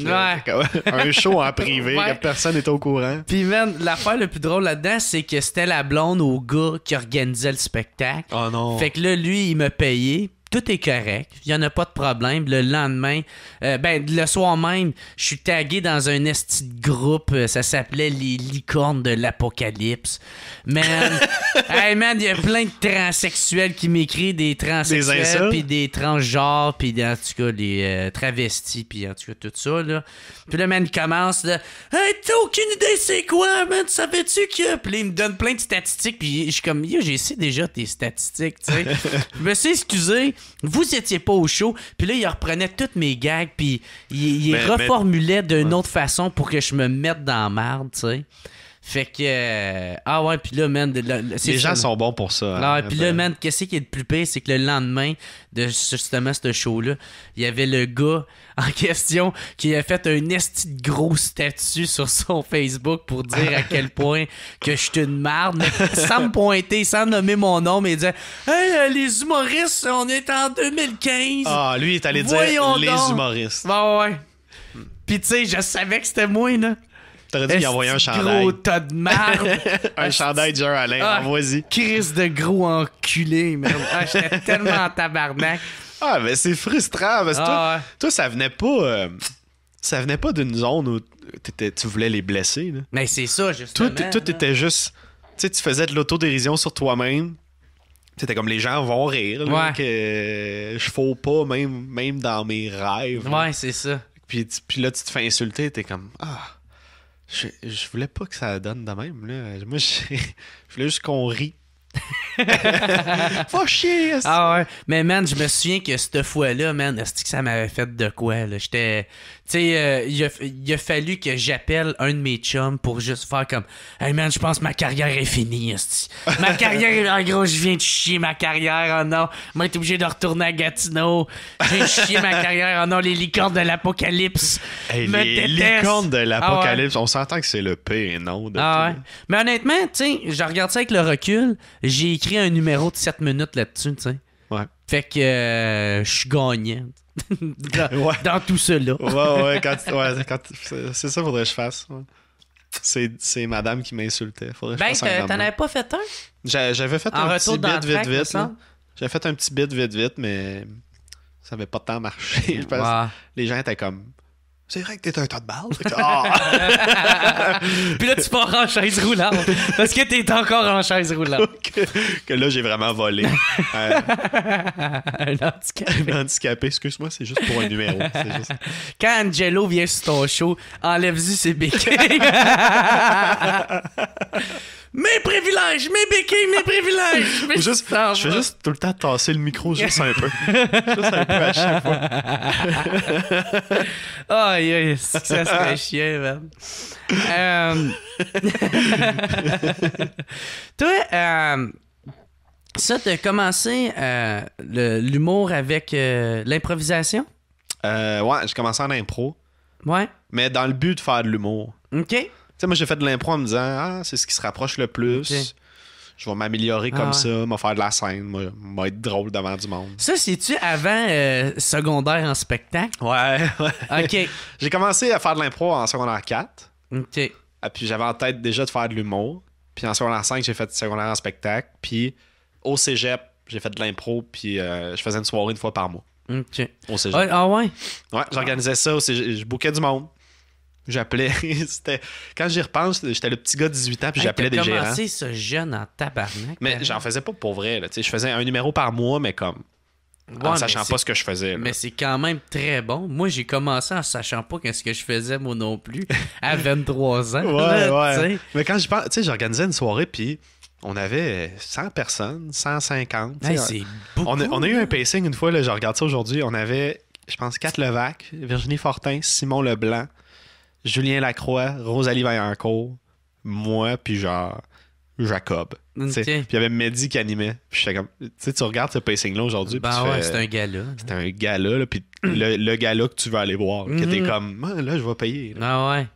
un show en privé personne n'était au courant. Puis, man, l'affaire le plus drôle là-dedans, c'est que c'était la blonde au gars qui organisait le spectacle. Oh fait que là, lui, il m'a payé tout est correct, il n'y en a pas de problème. Le lendemain, euh, ben le soir même, je suis tagué dans un esti de groupe, euh, ça s'appelait les licornes de l'apocalypse. Man, hey man, il y a plein de transsexuels qui m'écrivent des transsexuels, puis des transgenres, puis en tout cas les euh, travestis, puis en tout cas tout ça là. Puis le man commence là, hey t'as aucune idée c'est quoi, man, savais-tu que, puis il me donne plein de statistiques, puis je suis comme yo j'ai essayé déjà tes statistiques, tu sais. je me excusé. Vous étiez pas au show. Puis là, il reprenait toutes mes gags, puis il, ben, ben, reformulait d'une autre façon pour que je me mette dans la merde, tu sais. Fait que. Euh, ah ouais, puis là, man. les gens sont bons pour ça. Non, ah hein, puis là, man, qu'est-ce qui est le plus pire, c'est que le lendemain de justement ce show-là, il y avait le gars en question qui a fait un esti gros statut sur son Facebook pour dire à quel point que je suis une marde, sans me pointer, sans nommer mon nom, mais il disait Hey, euh, les humoristes, on est en 2015. Ah, lui, il est allé dire les humoristes. Bah ouais. Puis tu sais, je savais que c'était moi, là. T'aurais dû lui envoyer un chandail. Gros tas de merde. un chandail de Alain, ah, envoie-y. Chris de gros enculé, merde. Ah, j'étais tellement en tabarnak. Ah, mais c'est frustrant. Parce que toi, ah, ça venait pas. Euh, ça venait pas d'une zone où tu voulais les blesser. Mais c'est ça, justement. Toi, t'étais juste. Tu sais, tu faisais de l'autodérision sur toi-même. C'était comme les gens vont rire. Là, que je faux pas, même, dans mes rêves. Ouais, c'est ça. Puis, puis là, tu te fais insulter, t'es comme Ah. Je, voulais pas que ça donne de même. Là. Moi, je, voulais juste qu'on rit. Faut chier! Ah ouais. Mais man, je me souviens que cette fois-là, man, que ça m'avait fait de quoi? Là? J'étais. Tu euh, il, a, fallu que j'appelle un de mes chums pour juste faire comme Hey man, je pense que ma carrière est finie. ma carrière, en gros, je viens de chier ma carrière. Oh non, moi, t'es obligé de retourner à Gatineau. Je viens de chier ma carrière. Oh non, les licornes de l'apocalypse. les licornes de ah l'apocalypse, on s'entend que c'est le P, non? ah ouais. Mais honnêtement, je regarde ça avec le recul. J'ai écrit un numéro de 7 minutes là-dessus, tu Ouais. Fait que euh, je suis gagnant dans, tout cela. ouais, ouais, quand, ouais c'est ça, faudrait que je fasse. C'est, c'est madame qui m'insultait. Faudrait ben, t'en avais pas fait un J'avais fait un petit bit vite, vite, J'avais fait un petit bit vite, vite, mais ça avait pas tant marché. Les gens étaient comme c'est vrai que t'es un tas de balles. Ah! Puis là, tu pars en chaise roulante parce que t'es encore en chaise roulante. que, là, j'ai vraiment volé. Euh, un handicapé. Un handicapé, excuse-moi, c'est juste pour un numéro. Quand Angelo vient sur ton show, enlève-lui ses béquilles mes privilèges, mes béquilles, mes privilèges. juste, je fais juste tout le temps tasser le micro juste un peu. juste un peu à chaque fois. Aïe, aïe, ça serait ah. chien, man. Euh, toi, euh, ça, t'as commencé euh, l'humour avec l'improvisation? ouais, j'ai commencé en impro. Ouais. Mais dans le but de faire de l'humour. OK moi, j'ai fait de l'impro en me disant, ah, c'est ce qui se rapproche le plus. Je vais m'améliorer comme ah ça, me faire de la scène, m'en être drôle devant du monde. Ça, c'est-tu avant euh, secondaire en spectacle? Ouais, ouais. OK. j'ai commencé à faire de l'impro en secondaire 4. OK. Ah, puis j'avais en tête déjà de faire de l'humour. Puis en secondaire 5, j'ai fait secondaire en spectacle. Puis au cégep, j'ai fait de l'impro. Puis euh, je faisais une soirée une fois par mois. OK. Au cégep. Ah, ah ouais? Ouais, j'organisais ça. Au je bouquais du monde. J'appelais. c'était Quand j'y repense, j'étais le petit gars de 18 ans, puis j'appelais des gérants. J'ai commencé ce jeune en tabarnak. Mais j'en faisais pas pour vrai. Là. Je faisais un numéro par mois, mais comme. en sachant pas ce que je faisais. Mais c'est quand même très bon. Moi, j'ai commencé en sachant pas ce que je faisais, moi non plus, à 23 ans. Mais quand je pense, tu sais, j'organisais une soirée, puis on avait 100 personnes, 150. on, a, eu un pacing une fois, là, je regarde ça aujourd'hui, on avait, je pense, 4 Levac, Virginie Fortin, Simon Leblanc, Julien Lacroix, Rosalie Vaillancourt, moi, puis genre Jacob. Puis il y avait Mehdi qui animait. Puis comme, tu sais, tu regardes ce pacing-là aujourd'hui. Ben ouais, c'est un gala. C'est un gala, là, puis le, gala que tu veux aller voir. Qui était Que t'es mhm. comme, ah, là, je vais payer. Ah ouais.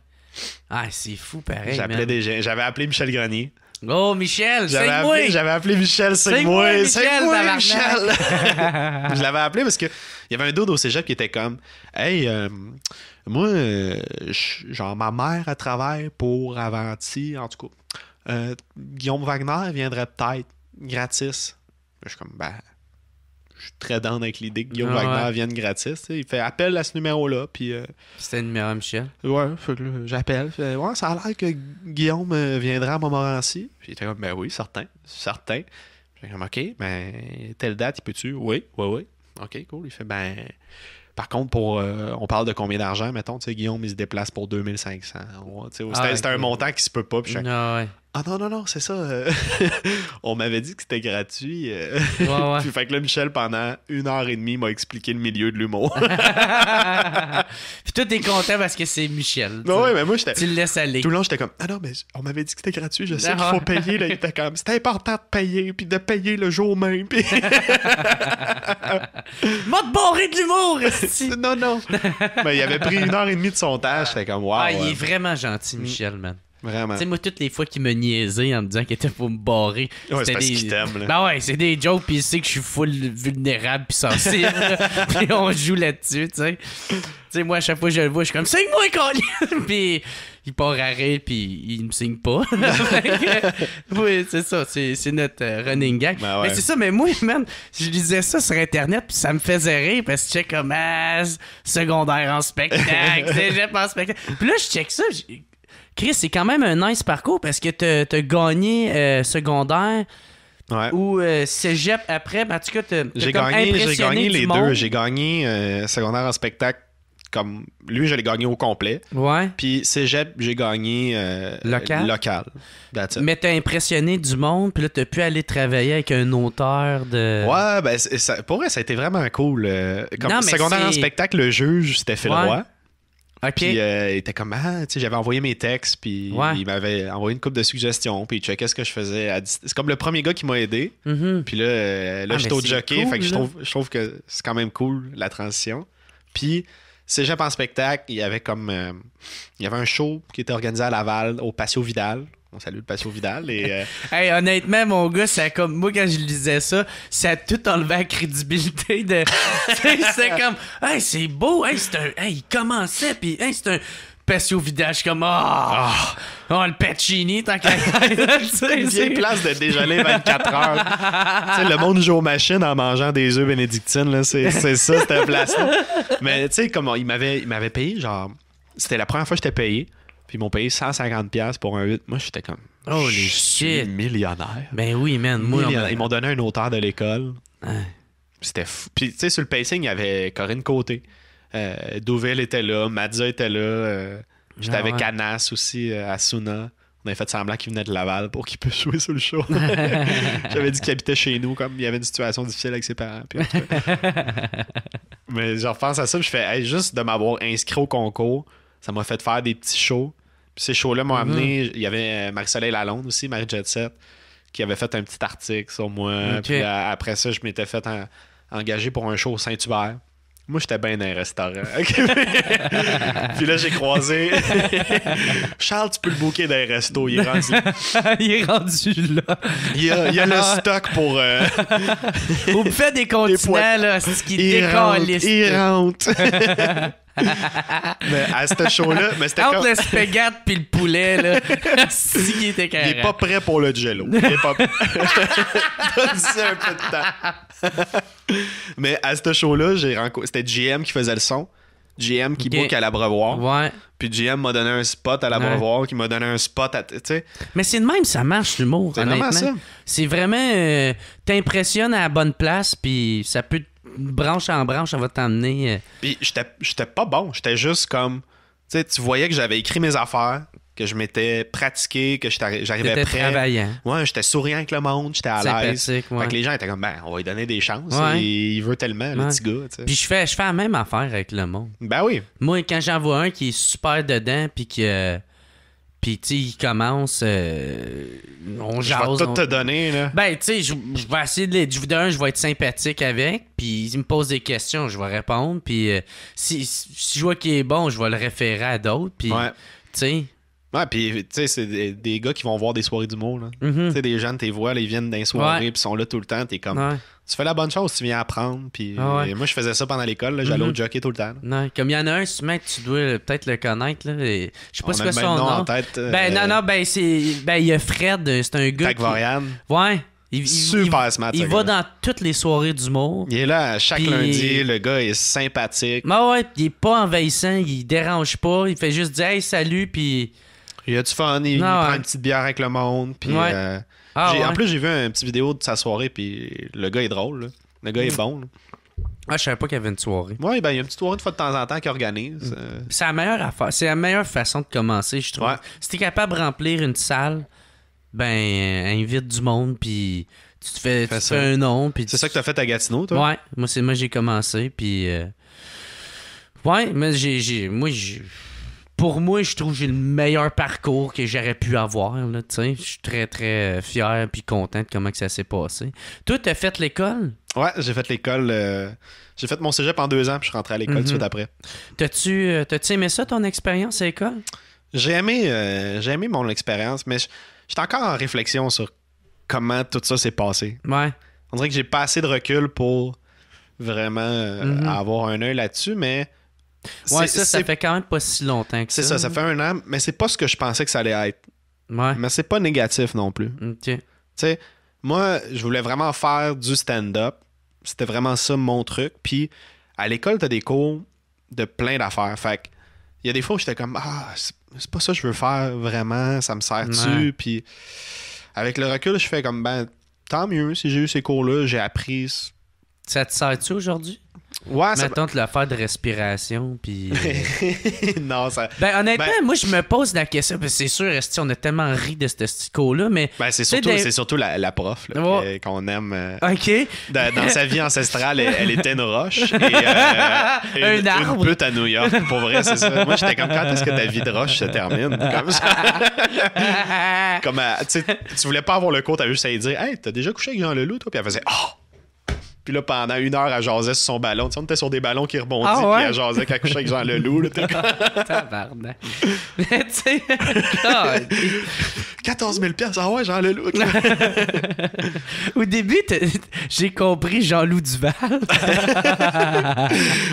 Ah, c'est fou, pareil. J'avais appelé Michel Grenier. Oh, Michel, c'est moi! J'avais appelé Michel, c'est moi! C'est moi, Michel! Michel. je l'avais appelé parce qu'il y avait un dos au cégep qui était comme, hey, euh, moi, euh, genre, ma mère, à travaille pour Avanti, en tout cas. Euh, Guillaume Wagner viendrait peut-être gratis. Je suis comme, ben, je suis très dans avec l'idée que Guillaume ah Wagner vienne gratis. Il fait appel à ce numéro-là. Puis, euh, C'était le numéro à Michel. Ouais, j'appelle. ouais, ça a l'air que Guillaume viendra à Montmorency. Puis il comme, ben oui, certain, certain. J'ai comme, ok, ben, telle date, il peut-tu? Oui, oui, oui. Ok, cool. Il fait, ben, par contre, euh, on parle de combien d'argent, mettons, tu sais, Guillaume, il se déplace pour 2500. C'était ah un montant qui se peut pas. Ah ah non, non, non, c'est ça. Euh, on m'avait dit que c'était gratuit. Euh. Ouais, Puis, fait que là, Michel, pendant une heure et demie, m'a expliqué le milieu de l'humour. Puis toi, t'es content parce que c'est Michel. Non, mais moi, j'étais. Tu le laisses aller. Tout le long, j'étais comme Ah non, mais on m'avait dit que c'était gratuit, je sais ah qu'il faut payer. Là, était comme C'était important de payer, puis de payer le jour même. Puis. M'a barré de l'humour, Non, non. mais il avait pris une heure et demie de son tâche. J'étais comme Waouh. il est euh. vraiment gentil, mm. Michel, man. Vraiment. Tu sais, moi, toutes les fois qu'il me niaisait en me disant qu'il était pour me barrer. Ouais, c'est qu'il t'aime, Ben ouais, c'est des jokes, puis il sait que je suis full vulnérable puis sensible. puis on joue là-dessus, tu sais. Tu sais, moi, à chaque fois que je le vois, je suis comme, c'est moi, Colin! puis il part à rire, puis il me signe pas. oui, c'est ça, c'est, notre euh, running gag. Ben ouais. Mais c'est ça, mais moi, man, je lisais ça sur Internet, puis ça me faisait rire, parce que je check comme, ah, secondaire en spectacle, pas en spectacle. Puis là, je check ça, Chris, c'est quand même un nice parcours parce que tu as gagné euh, secondaire. Ou euh, cégep après, tout cas, j'ai gagné, les deux. J'ai gagné euh, secondaire en spectacle comme lui, je l'ai gagné au complet. Ouais. Puis cégep, j'ai gagné local. local. Mais t'as impressionné du monde, puis là, t'as pu aller travailler avec un auteur de. Ouais, ben, pour vrai, ça a été vraiment cool. Comme secondaire en spectacle, le juge, c'était fait puis euh, il était comme, ah, j'avais envoyé mes textes, puis il m'avait envoyé une coupe de suggestions, puis tu il quest ce que je faisais. C'est comme le premier gars qui m'a aidé. Mm-hmm. Puis là, euh, ah, je suis au jockey, fait que je trouve, que c'est quand même cool la transition. Puis Cégep en spectacle, il y avait comme. Euh, il y avait un show qui était organisé à Laval, au Patio Vidal. On salue le patio Vidal. Et, euh, honnêtement, mon gars, c'est comme moi quand je lisais ça, ça a tout enlevé la crédibilité de. c'est comme, hey, c'est beau, hey, c'est un. Hey, il commençait, puis c'est un patio Vidal. Je suis comme, ah, oh, le Pacini, tant qu'à. c'est une place de déjeuner 24 heures. tu sais, le monde joue aux machines en mangeant des œufs bénédictines, là c'est ça, cette place Mais tu sais, comme il m'avait payé, genre, c'était la première fois que j'étais payé. Puis ils m'ont payé 150$ pour un 8. Moi, j'étais comme. Oh, les shit! Millionnaire. Ben oui, man. Moi, Ils m'ont donné un auteur de l'école. Hein. C'était fou. Puis, tu sais, sur le pacing, il y avait Corinne Côté. Euh, était là. Madza était là. Euh, j'étais ah avec Anas aussi, euh, Asuna. On avait fait semblant qu'il venait de Laval pour qu'il puisse jouer sur le show. J'avais dit qu'il habitait chez nous, comme il y avait une situation difficile avec ses parents. Mais je repense à ça, je fais juste de m'avoir inscrit au concours. Ça m'a fait faire des petits shows. Puis ces shows-là m'ont mhm. amené. Il y avait euh, Marie-Soleil Lalonde aussi, Marie-Jet qui avait fait un petit article sur moi. Puis après ça, je m'étais fait engager pour un show au Saint-Hubert. Moi, j'étais bien dans un restaurant. puis là, j'ai croisé. Charles, tu peux le bouquer dans un resto. Il est rendu. il est rendu là. Il y a, le ah. stock pour. Euh, au des continents, là, c'est ce qui décolle. Il rentre mais à ce show-là, c'était Entre le puis le poulet, là, il était Il est pas prêt pour le jello. Il est pas un peu de temps. mais à ce show-là, j'ai rencontré... c'était GM qui faisait le son. GM qui okay. à l'abreuvoir. Ouais. Puis GM m'a donné un spot à l'abreuvoir, ouais. qui m'a donné un spot à. Mais c'est de même, ça marche l'humour, C'est vraiment. Euh, t'impressionnes à la bonne place, puis ça peut branche en branche, on va t'emmener. Euh. Puis j'étais pas bon, j'étais juste comme. Tu sais, tu voyais que j'avais écrit mes affaires, que je m'étais pratiqué, que j'arrivais prêt. travaillant. Ouais, j'étais souriant avec le monde, j'étais à l'aise. Fait que les gens étaient comme, ben, on va lui donner des chances. il veut tellement, le petit gars. Puis je fais, je fais la même affaire avec le monde. Ben oui. Moi, quand j'en vois un qui est super dedans, puis que puis, tu sais, il commence. Euh, on jase. Je vais tout te donner, là. Ben, tu sais, je, vais essayer de les. D'un, je vais être sympathique avec. Puis, il me pose des questions, je vais répondre. Puis, euh, si, je vois qu'il est bon, je vais le référer à d'autres. Puis, tu sais. Ouais, puis, tu sais, c'est des, gars qui vont voir des soirées d'humour, là. Mm-hmm. Tu sais, des gens t'es vois, ils viennent d'un soirée, puis ils sont là tout le temps. T'es comme tu fais la bonne chose, tu viens apprendre. Puis ah moi, je faisais ça pendant l'école. J'allais au mhm. jockey tout le temps. Non, comme il y en a un, ce tu dois peut-être le connaître. Là, et... Je sais pas ce que son nom. En euh, ben non, non, ben c'est, ben il y a Fred, c'est un gars. Qui... Ouais. Il, Super il, smart. Il va dans toutes les soirées d'humour. Il est là chaque lundi. Le gars est sympathique. Ben ouais, il est pas envahissant, il dérange pas. Il fait juste dire hey, salut, puis. Il a du fun, il, prend une petite bière avec le monde, puis. Euh, ah, en plus, j'ai vu un petit vidéo de sa soirée, puis le gars est drôle. Le gars est mm. bon. Ah, je savais pas qu'il y avait une soirée. Oui, ben, il y a une petite soirée de fois de temps en temps qu'il organise. Mm. Euh. C'est la meilleure affaire. C'est la meilleure façon de commencer, je trouve. Ouais. Si t'es capable de remplir une salle, ben, euh, invite du monde, puis tu te fais, un nom. C'est ça que t'as fait à Gatineau, toi? Ouais, moi, c'est moi j'ai commencé, puis... Euh, ouais, mais j'ai... Moi, j'ai pour moi, je trouve que j'ai le meilleur parcours que j'aurais pu avoir. je suis très, très euh, fier et content de comment que ça s'est passé. Toi, as fait l'école? Ouais, j'ai fait l'école. Euh, j'ai fait mon cégep en deux ans, puis je suis rentré à l'école tout de mhm. suite après. Euh, t'as-tu aimé ça, ton expérience à l'école? J'ai aimé, j'ai aimé mon expérience, mais j'étais encore en réflexion sur comment tout ça s'est passé. Ouais. On dirait que j'ai pas assez de recul pour vraiment mhm. avoir un œil là-dessus, mais Ouais, ça, ça fait quand même pas si longtemps que ça. C'est ça, ça fait un an, mais c'est pas ce que je pensais que ça allait être. Ouais. Mais c'est pas négatif non plus. Tu sais, moi, je voulais vraiment faire du stand-up. C'était vraiment ça mon truc. Puis à l'école, t'as des cours de plein d'affaires. Fait il y a des fois où j'étais comme Ah, c'est pas ça que je veux faire vraiment, ça me sert-tu? Puis avec le recul, je fais comme Ben, tant mieux si j'ai eu ces cours-là, j'ai appris. Ça te sert-tu aujourd'hui? Ouais, ça... Mettons l'affaire de respiration, puis... Euh, non, ça... Ben, honnêtement, ben- moi, je me pose la question, Parce que c'est sûr, on a tellement ri de ce stico-là, mais... Ben, c'est surtout, surtout la, prof oh. qu'on aime. Euh, OK. Dans, sa vie ancestrale, elle, était une roche. Et, euh, Un arbre. Une pute à New York, pour vrai, c'est ça. Moi, j'étais comme, quand est-ce que ta vie de roche se termine? Comme ça. comme, tu voulais pas avoir le cours, t'as juste à lui dire, « Hey, t'as déjà couché avec Jean Leloup, toi? » Puis elle faisait, « Oh! » Puis là, pendant une heure, elle jasait sur son ballon. Tu sais, on était sur des ballons qui rebondissent, ah puis elle jasait qu'elle couchait avec Jean Leloup. Là, Tabarnak. tu sais, 14 000 ah ouais, Jean Leloup. Au début, j'ai compris Jean-Loup Duval.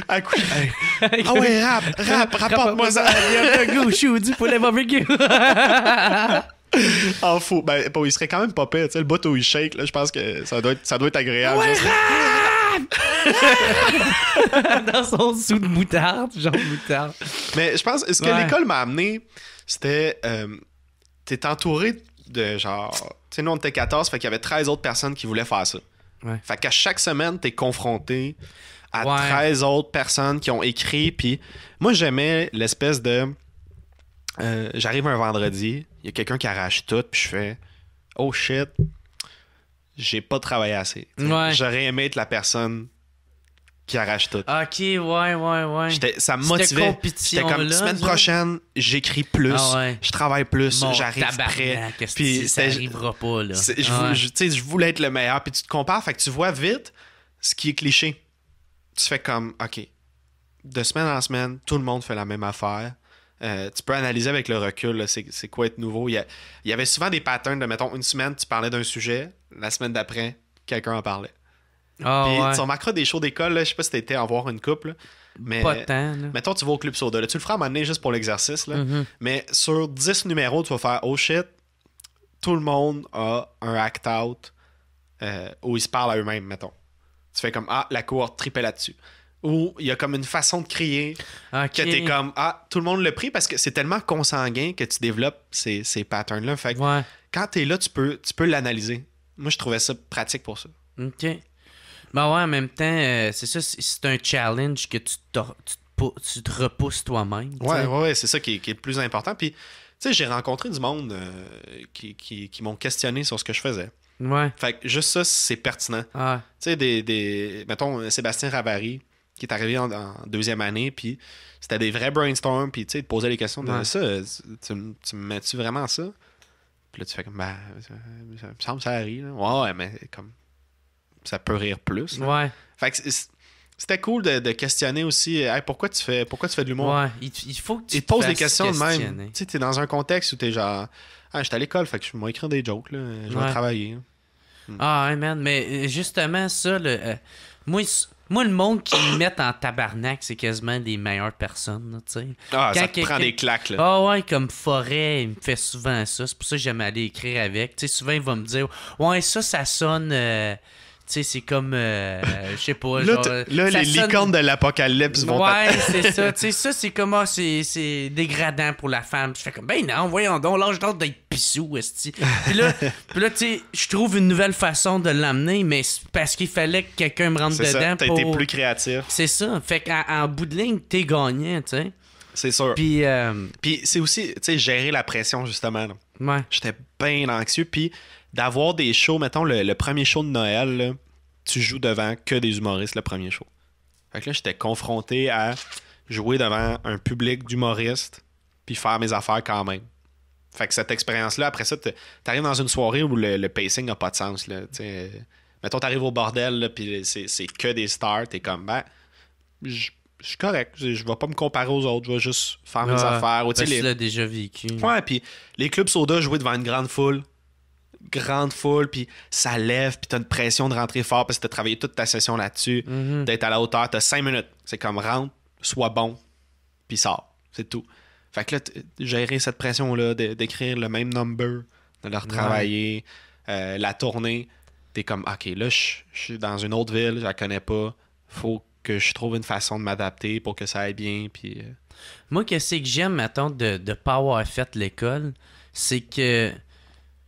Ah ouais, rap, rap, rapporte-moi ça. Il y a un goût, je suis du poulet barbecue. en fou. Ben, il serait quand même pas pire. sais le bout où il shake, je pense que ça doit être, ça doit être agréable. Dans son sou de moutarde, genre moutarde. Mais je pense, ce que l'école m'a amené, c'était. tu euh, T'es entouré de genre. Tu sais, nous, on était 14, fait qu'il y avait 13 autres personnes qui voulaient faire ça. Ouais. Fait qu'à chaque semaine, t'es confronté à 13 autres personnes qui ont écrit. Puis moi, j'aimais l'espèce de. Euh, j'arrive un vendredi, il y a quelqu'un qui arrache tout, puis je fais Oh shit, j'ai pas travaillé assez. J'aurais aimé être la personne qui arrache tout. Ok, ouais, ouais, ouais. ça me motivait. C'était comme, semaine prochaine, j'écris plus, ah je travaille plus, j'arrive prêt. Puis ça arrivera pas, là. Je, je voulais être le meilleur. Puis tu te compares, fait que tu vois vite ce qui est cliché. Tu fais comme, ok, de semaine en semaine, tout le monde fait la même affaire. Euh, tu peux analyser avec le recul, c'est quoi être nouveau. Il y, avait souvent des patterns de, mettons, une semaine, tu parlais d'un sujet, la semaine d'après, quelqu'un en parlait. Ah, Puis tu remarqueras des shows d'école, je sais pas si t'étais en voir une couple, mais mettons, tu vas au club soda, tu le feras à un moment juste pour l'exercice, mm-hmm. mais sur 10 numéros, tu vas faire Oh shit, tout le monde a un act out euh, où ils se parlent à eux-mêmes, mettons. Tu fais comme Ah, la cour tripé là-dessus où il y a comme une façon de crier ah, que t'es comme ah tout le monde le prie parce que c'est tellement consanguin que tu développes ces, patterns là fait que quand t'es là tu peux tu peux l'analyser moi je trouvais ça pratique pour ça ok bah ben ouais en même temps euh, c'est ça c'est un challenge que tu, te, repousses toi-même ouais, ouais c'est ça qui est, le plus important puis tu sais j'ai rencontré du monde euh, qui, m'ont questionné sur ce que je faisais ouais fait que juste ça c'est pertinent ah. tu sais des, des mettons Sébastien Ravary qui est arrivé en, deuxième année, puis c'était des vrais brainstorms, puis tu sais, te poser les questions, de ça, tu, me mets-tu vraiment ça? Puis là, tu fais comme, ben, ça, me semble ça arrive, ouais, ouais, mais comme, ça peut rire plus. Ouais. Fait que c'était cool de, de, questionner aussi, pourquoi tu fais pourquoi tu fais de l'humour? Ouais, il, faut que tu te poses des questions de même. Tu sais, t'es dans un contexte où t'es genre, ah, j'étais à l'école, fait que je vais écrire des jokes, là, je vais travailler. Hein. Ah, man, mais euh, justement, ça, le, euh, moi, moi, le monde qui me met en tabarnak, c'est quasiment des meilleures personnes. tu sais. Ah, Quand ça te prend des claques. Là. Ah ouais, comme Forêt, il me fait souvent ça. C'est pour ça que j'aime aller écrire avec. sais souvent, il va me dire Ouais, ça, ça sonne. Euh, tu sais, c'est comme. Euh, je sais pas. genre, euh, là les licornes de l'apocalypse vont. Ouais, c'est ça. Tu sais, ça, c'est comment ah, c'est dégradant pour la femme. Je fais comme, ben non, voyons donc, là, j'ai d'être pissou, esti. Puis là, puis là tu sais, je trouve une nouvelle façon de l'amener, mais parce qu'il fallait que quelqu'un me rentre dedans. Ça, tu pour... plus créatif. C'est ça. Fait qu'en en bout de ligne, t'es gagnant, tu sais. C'est sûr. Puis, euh, puis c'est aussi, tu sais, gérer la pression, justement. Ouais. J'étais bien anxieux. Puis d'avoir des shows, mettons, le, premier show de Noël, tu joues devant que des humoristes le premier show. Fait que là, j'étais confronté à jouer devant un public d'humoristes puis faire mes affaires quand même. Fait que cette expérience-là, après ça, t'arrives dans une soirée où le, pacing n'a pas de sens. Là, euh, mettons, t'arrives au bordel, puis c'est que des stars, t'es comme, ben, je suis correct, je vais pas me comparer aux autres, je vais juste faire mes affaires. Tu les... l'as déjà vécu. Ouais, puis les clubs soda jouer devant une grande foule, grande foule, puis ça lève, puis t'as une pression de rentrer fort parce que t'as travaillé toute ta session là-dessus, mhm. d'être à la hauteur, t'as cinq minutes. C'est comme rentre, sois bon, puis sors. C'est tout. Fait que là, gérer cette pression-là, d'écrire le même number, de leur retravailler, euh, la tournée, t'es comme, OK, là, je suis dans une autre ville, je la connais pas, faut que je trouve une façon de m'adapter pour que ça aille bien, puis... Euh. Moi, qu'est-ce que j'aime, maintenant de, de pas avoir fait l'école, c'est que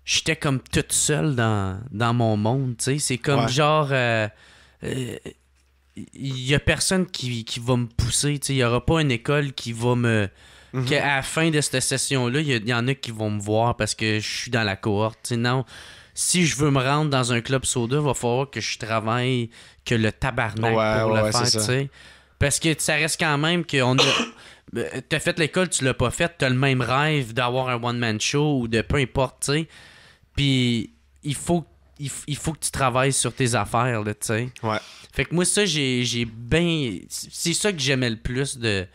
j'étais comme toute seule dans, mon monde, tu sais. C'est comme genre. il euh, euh, y a personne qui, qui va me pousser. Il n'y aura pas une école qui va me. Mm-hmm. qu'à À la fin de cette session-là, il y, en a qui vont me voir parce que je suis dans la cohorte. Sinon, si je veux me rendre dans un club soda, il va falloir que je travaille que le tabarnak pour le faire. Parce que ça reste quand même que... a. Ben, t'as fait l'école, tu l'as pas fait, t'as le même rêve d'avoir un one-man show ou de peu importe, tu sais. Puis il faut, il, faut que tu travailles sur tes affaires, tu sais. Ouais. Fait que moi, ça, j'ai, j'ai bien. C'est ça que j'aimais le plus de.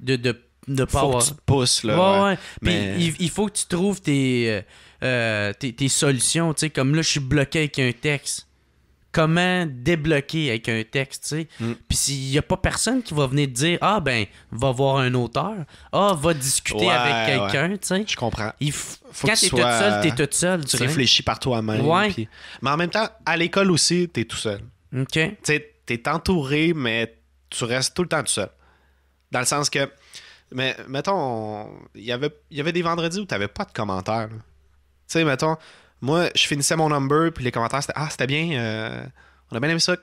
de, de de pas faut là ouais, Mais... Puis, il, faut que tu trouves tes euh, euh, tes, tes, solutions tu sais comme là je suis bloqué avec un texte comment débloquer avec un texte, tu sais. Mm. Puis s'il n'y a pas personne qui va venir te dire Ah, ben, va voir un auteur. Ah, va discuter avec quelqu'un, tu sais. Je comprends. Quand t'es es toute seule, t'es toute seule. Tu, réfléchis par toi-même. Mais en même temps, à l'école aussi, t'es tout seul. OK. Tu sais, t'es entouré, mais tu restes tout le temps tout seul. Dans le sens que. Mais mettons, il y avait, y avait des vendredis où t'avais pas de commentaires. Tu sais, mettons moi, je finissais mon number, puis les commentaires, c'était Ah, c'était bien. Euh, on a bien aimé ça.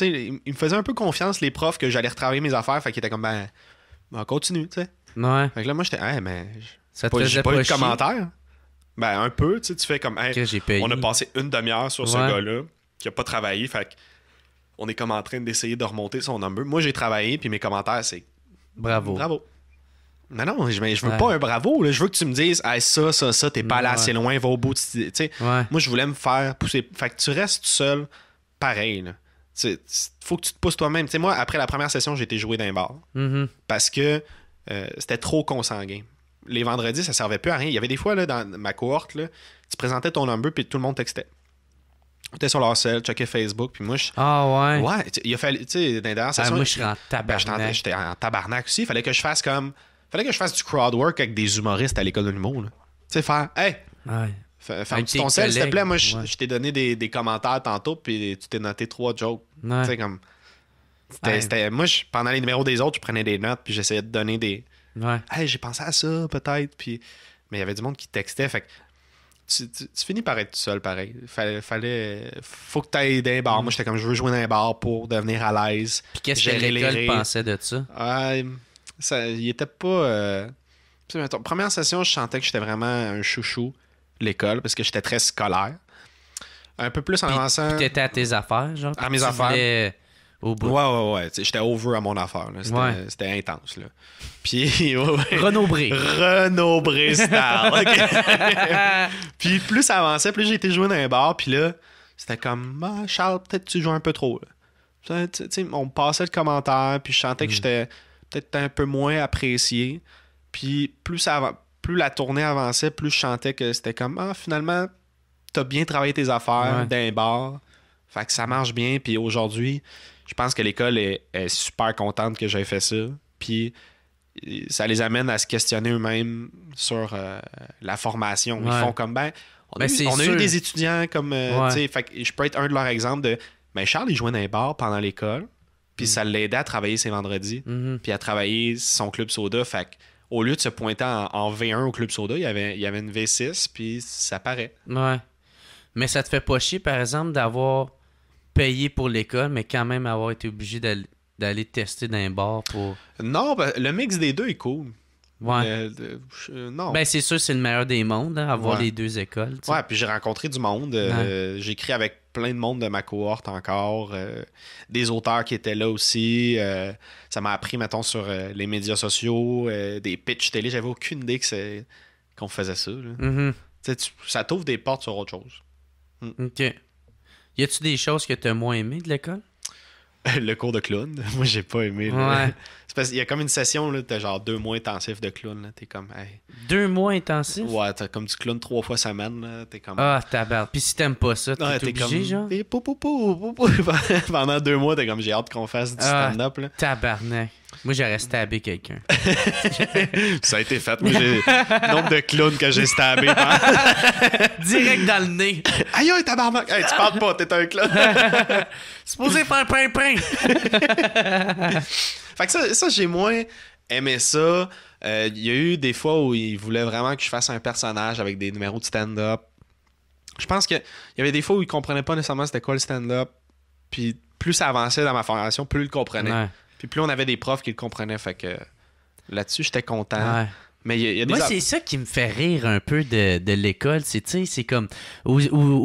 Ils me faisaient un peu confiance, les profs, que j'allais retravailler mes affaires. Fait qu'il étaient comme Ben, on continue, tu sais. Ouais. Fait que là, moi, j'étais Ah, mais. Ça te j'ai pas eu de commentaires. Ben, un peu, tu sais. Tu fais comme on a passé une demi-heure sur ce gars-là qui a pas travaillé. Fait on est comme en train d'essayer de remonter son number. Moi, j'ai travaillé, puis mes commentaires, c'est. Bravo. Bravo. Non, non, je, veux pas un bravo. Je veux que tu me dises, ça, ça, ça, ça, t'es pas allé assez loin, va au bout. Moi, je voulais me faire pousser. Fait que tu restes seul, pareil. Là. faut que tu te pousses toi-même. Moi, après la première session, j'ai été joué d'un bar. Mm-hmm. Parce que euh, c'était trop consanguin. Les vendredis, ça servait plus à rien. Il y avait des fois, là, dans ma cohorte, là, tu présentais ton number puis tout le monde textait. étais sur leur cell, checkais Facebook, puis moi, je... Ah ouais? Ouais, il a fallu, tu sais, ah, moi, je suis ben, en tabarnak. J'étais en tabarnak aussi. Il fallait que je fasse comme... Fallait que je fasse du crowd work avec des humoristes à l'école de l'humour. Tu sais, faire, hey, ouais. un ton sel, s'il te plaît. Moi, je, t'ai donné des, commentaires tantôt, puis tu t'es noté trois jokes. Tu sais, comme. moi, je, pendant les numéros des autres, je prenais des notes, puis j'essayais de donner des. Ouais. Hey, j'ai pensé à ça, peut-être. Puis... Mais il y avait du monde qui textait. Fait tu, finis par être tout seul, pareil. Fallait, fallait, faut que tu ailles un bar. Mm. Moi, j'étais comme, je veux jouer dans un bar pour devenir à l'aise. Puis qu'est-ce que l'école pensait de ça? il était pas. Euh, première session, je sentais que j'étais vraiment un chouchou l'école parce que j'étais très scolaire. Un peu plus en avançant. Tu étais à tes affaires, genre. À mes affaires. Euh, au bout. Ouais, ouais, ouais. J'étais over à mon affaire. C'était intense. Là. Puis. Renobré. Renobré star. puis plus ça avançait, plus j'ai été joué dans un bar. Puis là, c'était comme ah, Charles, peut-être tu joues un peu trop. on passait le commentaire. Puis je sentais que mm. j'étais peut-être un peu moins apprécié. Puis plus, la tournée avançait, plus je chantais que c'était comme Ah, finalement, t'as bien travaillé tes affaires d'un bar. Fait que ça marche bien. Puis aujourd'hui, je pense que l'école est, super contente que j'ai fait ça. Puis euh, ça les amène à se questionner eux-mêmes sur euh, la formation. Ils font comme ben. On, ben, a, eu, des étudiants comme. Euh, je peux être un de leurs exemples de. Mais ben, Charles, il jouait d'un bar pendant l'école. Puis mm. ça l'aidait à travailler ses vendredis, mm-hmm. puis à travailler son club soda. Fait au lieu de se pointer en, V1 au club soda, il y avait, il y avait une V6, puis ça paraît. Ouais. Mais ça te fait pas chier, par exemple, d'avoir payé pour l'école, mais quand même avoir été obligé d'aller tester dans un bar pour. Non, ben, le mix des deux est cool. Ouais. Euh, euh, non. Ben, c'est sûr, c'est le meilleur des mondes, hein, avoir les deux écoles. Ouais, puis j'ai rencontré du monde. Euh, J'écris avec plein de monde de ma cohorte encore, euh, des auteurs qui étaient là aussi. Euh, ça m'a appris, mettons, sur euh, les médias sociaux, des pitchs télé. J'avais aucune idée que qu'on faisait ça. Mm-hmm. ça t'ouvre des portes sur autre chose. Mm. OK. Y a-tu des choses que tu as moins aimées de l'école? le cours de clown. Moi, j'ai pas aimé. Ouais. Il y a comme une session, là, t'as genre deux mois intensifs de clown, là. T'es comme, Deux mois intensifs? Ouais, t'as comme du clown trois fois semaine, là. T'es comme. Ah, tabarnak Puis si t'aimes pas ça, t'es es obligé, genre. Eh, pendant deux mois, t'es comme, j'ai hâte qu'on fasse du ah, stand-up, là. Tabarnak. Moi, j'aurais stabé quelqu'un. ça a été fait. Moi, j'ai nombre de clowns que j'ai stabé. Direct dans le nez. Aïe, aïe, tabarnak. Hey, tu parles pas, t'es un clown. Supposé faire pain-pain. fait que ça, ça, j'ai moins aimé ça. Euh, il y a eu des fois où il voulait vraiment que je fasse un personnage avec des numéros de stand-up. Je pense qu'il y avait des fois où il comprenait pas nécessairement c'était quoi le stand-up. Puis plus ça avançait dans ma formation, plus il le comprenaient. Puis plus on avait des profs qui le comprenaient. Fait que là-dessus, j'étais content. Moi, c'est ça qui me fait rire un peu de, l'école. C'est, comme, aux,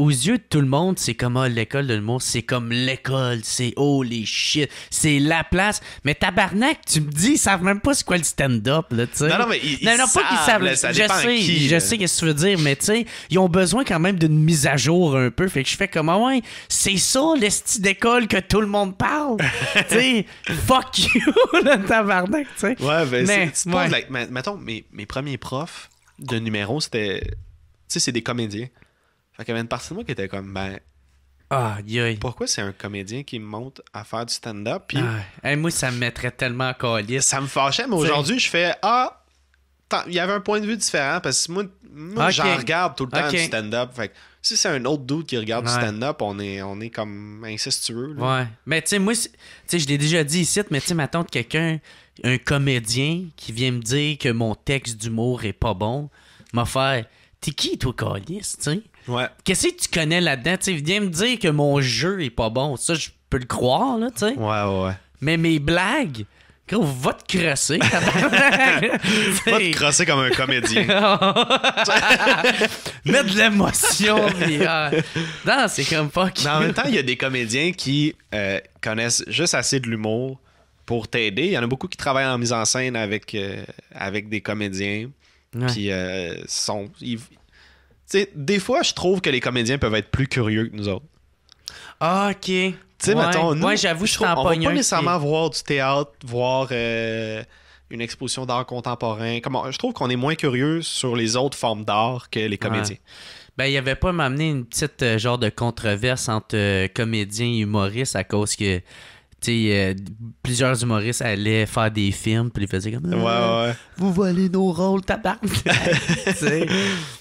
yeux de tout le monde, c'est comme ah, l'école de l'humour, c'est comme l'école, c'est oh les shit, c'est la place. Mais tabarnak, tu me dis, ils savent même pas c'est quoi le stand-up. Là, sais. non, non, mais ils, non, savent, pas savent. je sais, je euh. sais ce que tu veux dire, mais tu sais, ils ont besoin quand même d'une mise à jour un peu. Fait que je fais comme, ah ouais, c'est ça l'esti d'école que tout le monde parle. tu sais, fuck you, le tabarnak, tu sais. Ouais, ben, mais, c'est like, mettons, mais mes premiers profs de numéro, c'était. Tu sais, c'est des comédiens. Fait qu'il y avait une partie de moi qui était comme, ben. Ah, Pourquoi c'est un comédien qui monte à faire du stand-up? Puis. Ah, moi, ça me mettrait tellement en collier. Ça me fâchait, mais aujourd'hui, je fais, ah, il y avait un point de vue différent parce que moi, j'en regarde tout le temps du stand-up. Fait si c'est un autre doute qui regarde du stand-up, on est, on est comme incestueux. Ouais. Mais tu sais, moi, je l'ai déjà dit ici, mais tu sais, de quelqu'un, un comédien qui vient me dire que mon texte d'humour est pas bon, m'a fait T'es qui, toi, Calis, tu Ouais. Qu'est-ce que tu connais là-dedans? Tu viens me dire que mon jeu est pas bon. Ça, je peux le croire, là, tu sais. ouais, ouais. Mais mes blagues, Gros, va te crosser. va te crosser comme un comédien. Mets de l'émotion. Euh... Non, c'est comme pas. Mais en même temps, il y a des comédiens qui euh, connaissent juste assez de l'humour pour t'aider. Il y en a beaucoup qui travaillent en mise en scène avec, euh, avec des comédiens. Puis euh, sont. des fois, je trouve que les comédiens peuvent être plus curieux que nous autres. Ah, ok. Moi, j'avoue, je, trouve, on va pas nécessairement voir du théâtre, voir euh, une exposition d'art contemporain. Comment, je trouve qu'on est moins curieux sur les autres formes d'art que les comédiens. Ben, il n'y avait pas m'amener une petite euh, genre de controverse entre euh, comédiens et humoristes à cause que euh, plusieurs humoristes allaient faire des films, puis ils faisaient comme. Vous volez nos rôles, tabac.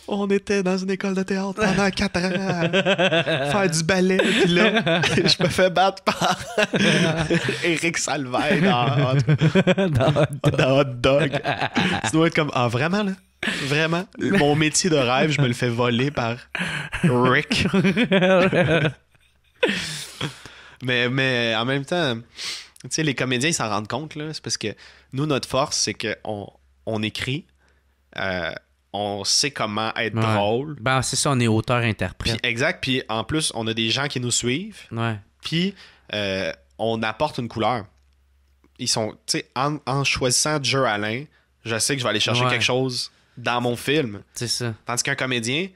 On était dans une école de théâtre pendant 4 ans faire du ballet, puis là, je me fais battre par Eric Salvay dans, Hot Dog. Dans tu être comme, ah, vraiment, là? Vraiment, mon métier de rêve, je me le fais voler par Rick. Mais, en même temps, tu les comédiens, ils s'en rendent compte, là. C'est parce que nous, notre force, c'est qu'on on écrit. Euh, on sait comment être drôle. Ben, c'est ça, on est auteur-interprète. Exact. Puis en plus, on a des gens qui nous suivent. Puis euh, on apporte une couleur. Ils sont, tu sais, en, choisissant Joe Alain, je sais que je vais aller chercher quelque chose dans mon film. C'est ça. Tandis qu'un comédien,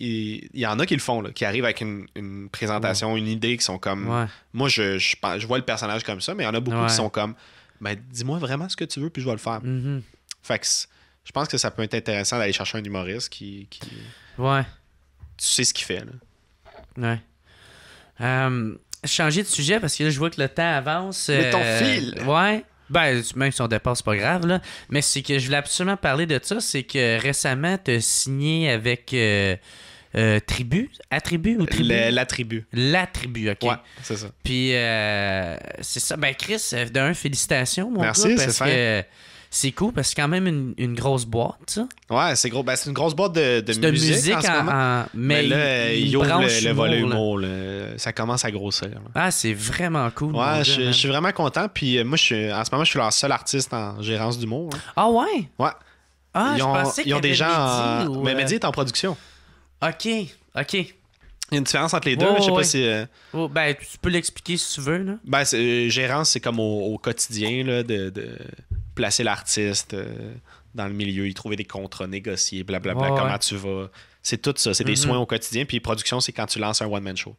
il, y en a qui le font, là, qui arrivent avec une, présentation, une idée, qui sont comme. Moi, je, je, vois le personnage comme ça, mais il y en a beaucoup qui sont comme. Ben, dis-moi vraiment ce que tu veux, puis je vais le faire. Mm-hmm. Fait que je pense que ça peut être intéressant d'aller chercher un humoriste qui, qui. Tu sais ce qu'il fait, là. Ouais. changer de sujet parce que là, je vois que le temps avance. mais ton euh, fil! Ouais. Ben, même si on dépasse, pas grave, là. Mais c'est que je voulais absolument parler de ça. C'est que récemment, tu signé avec. Euh, euh, tribu, attribut ou tribu? La tribu. La tribu, OK. c'est ça. Puis, euh, c'est ça. Ben, Chris, euh, d'un, félicitations, mon Merci, gars, parce c'est cool, parce que c'est quand même une, grosse boîte, Ouais, c'est gros. Ben, c'est une grosse boîte de, de, de musique, en, mais, là, il, le, le volet Ça commence à grossir. Ah, c'est vraiment cool. Ouais, je, suis vraiment content. Puis, moi, je suis, en ce moment, je suis leur seul artiste en gérance d'humour. Ah ouais? Ouais. Ah, ont, je pensais ils ont des gens. Mais ben, Mehdi est en production. OK, OK. Il y a une différence entre les deux, mais je sais pas si. Euh, oh, ben, tu peux l'expliquer si tu veux. Là. Ben, euh, gérance, c'est comme au, quotidien là, de, placer l'artiste euh, dans le milieu, y trouver des contrats, négociés, blablabla, comment tu vas. C'est tout ça. C'est des mm-hmm. soins au quotidien. Puis production, c'est quand tu lances un one-man show.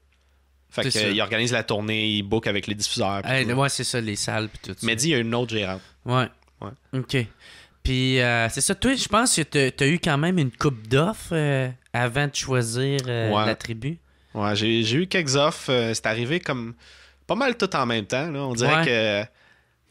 Fait Il organise la tournée, il book avec les diffuseurs. ouais, c'est ça, les salles. Puis tout Mais dis, il y a une autre gérante. Ouais. ouais. OK. Puis, c'est ça. Toi, je pense que tu as eu quand même une coupe d'offres. Avant de choisir euh, la tribu? Ouais, j'ai eu quelques offres. Euh, c'est arrivé comme pas mal tout en même temps. On dirait que.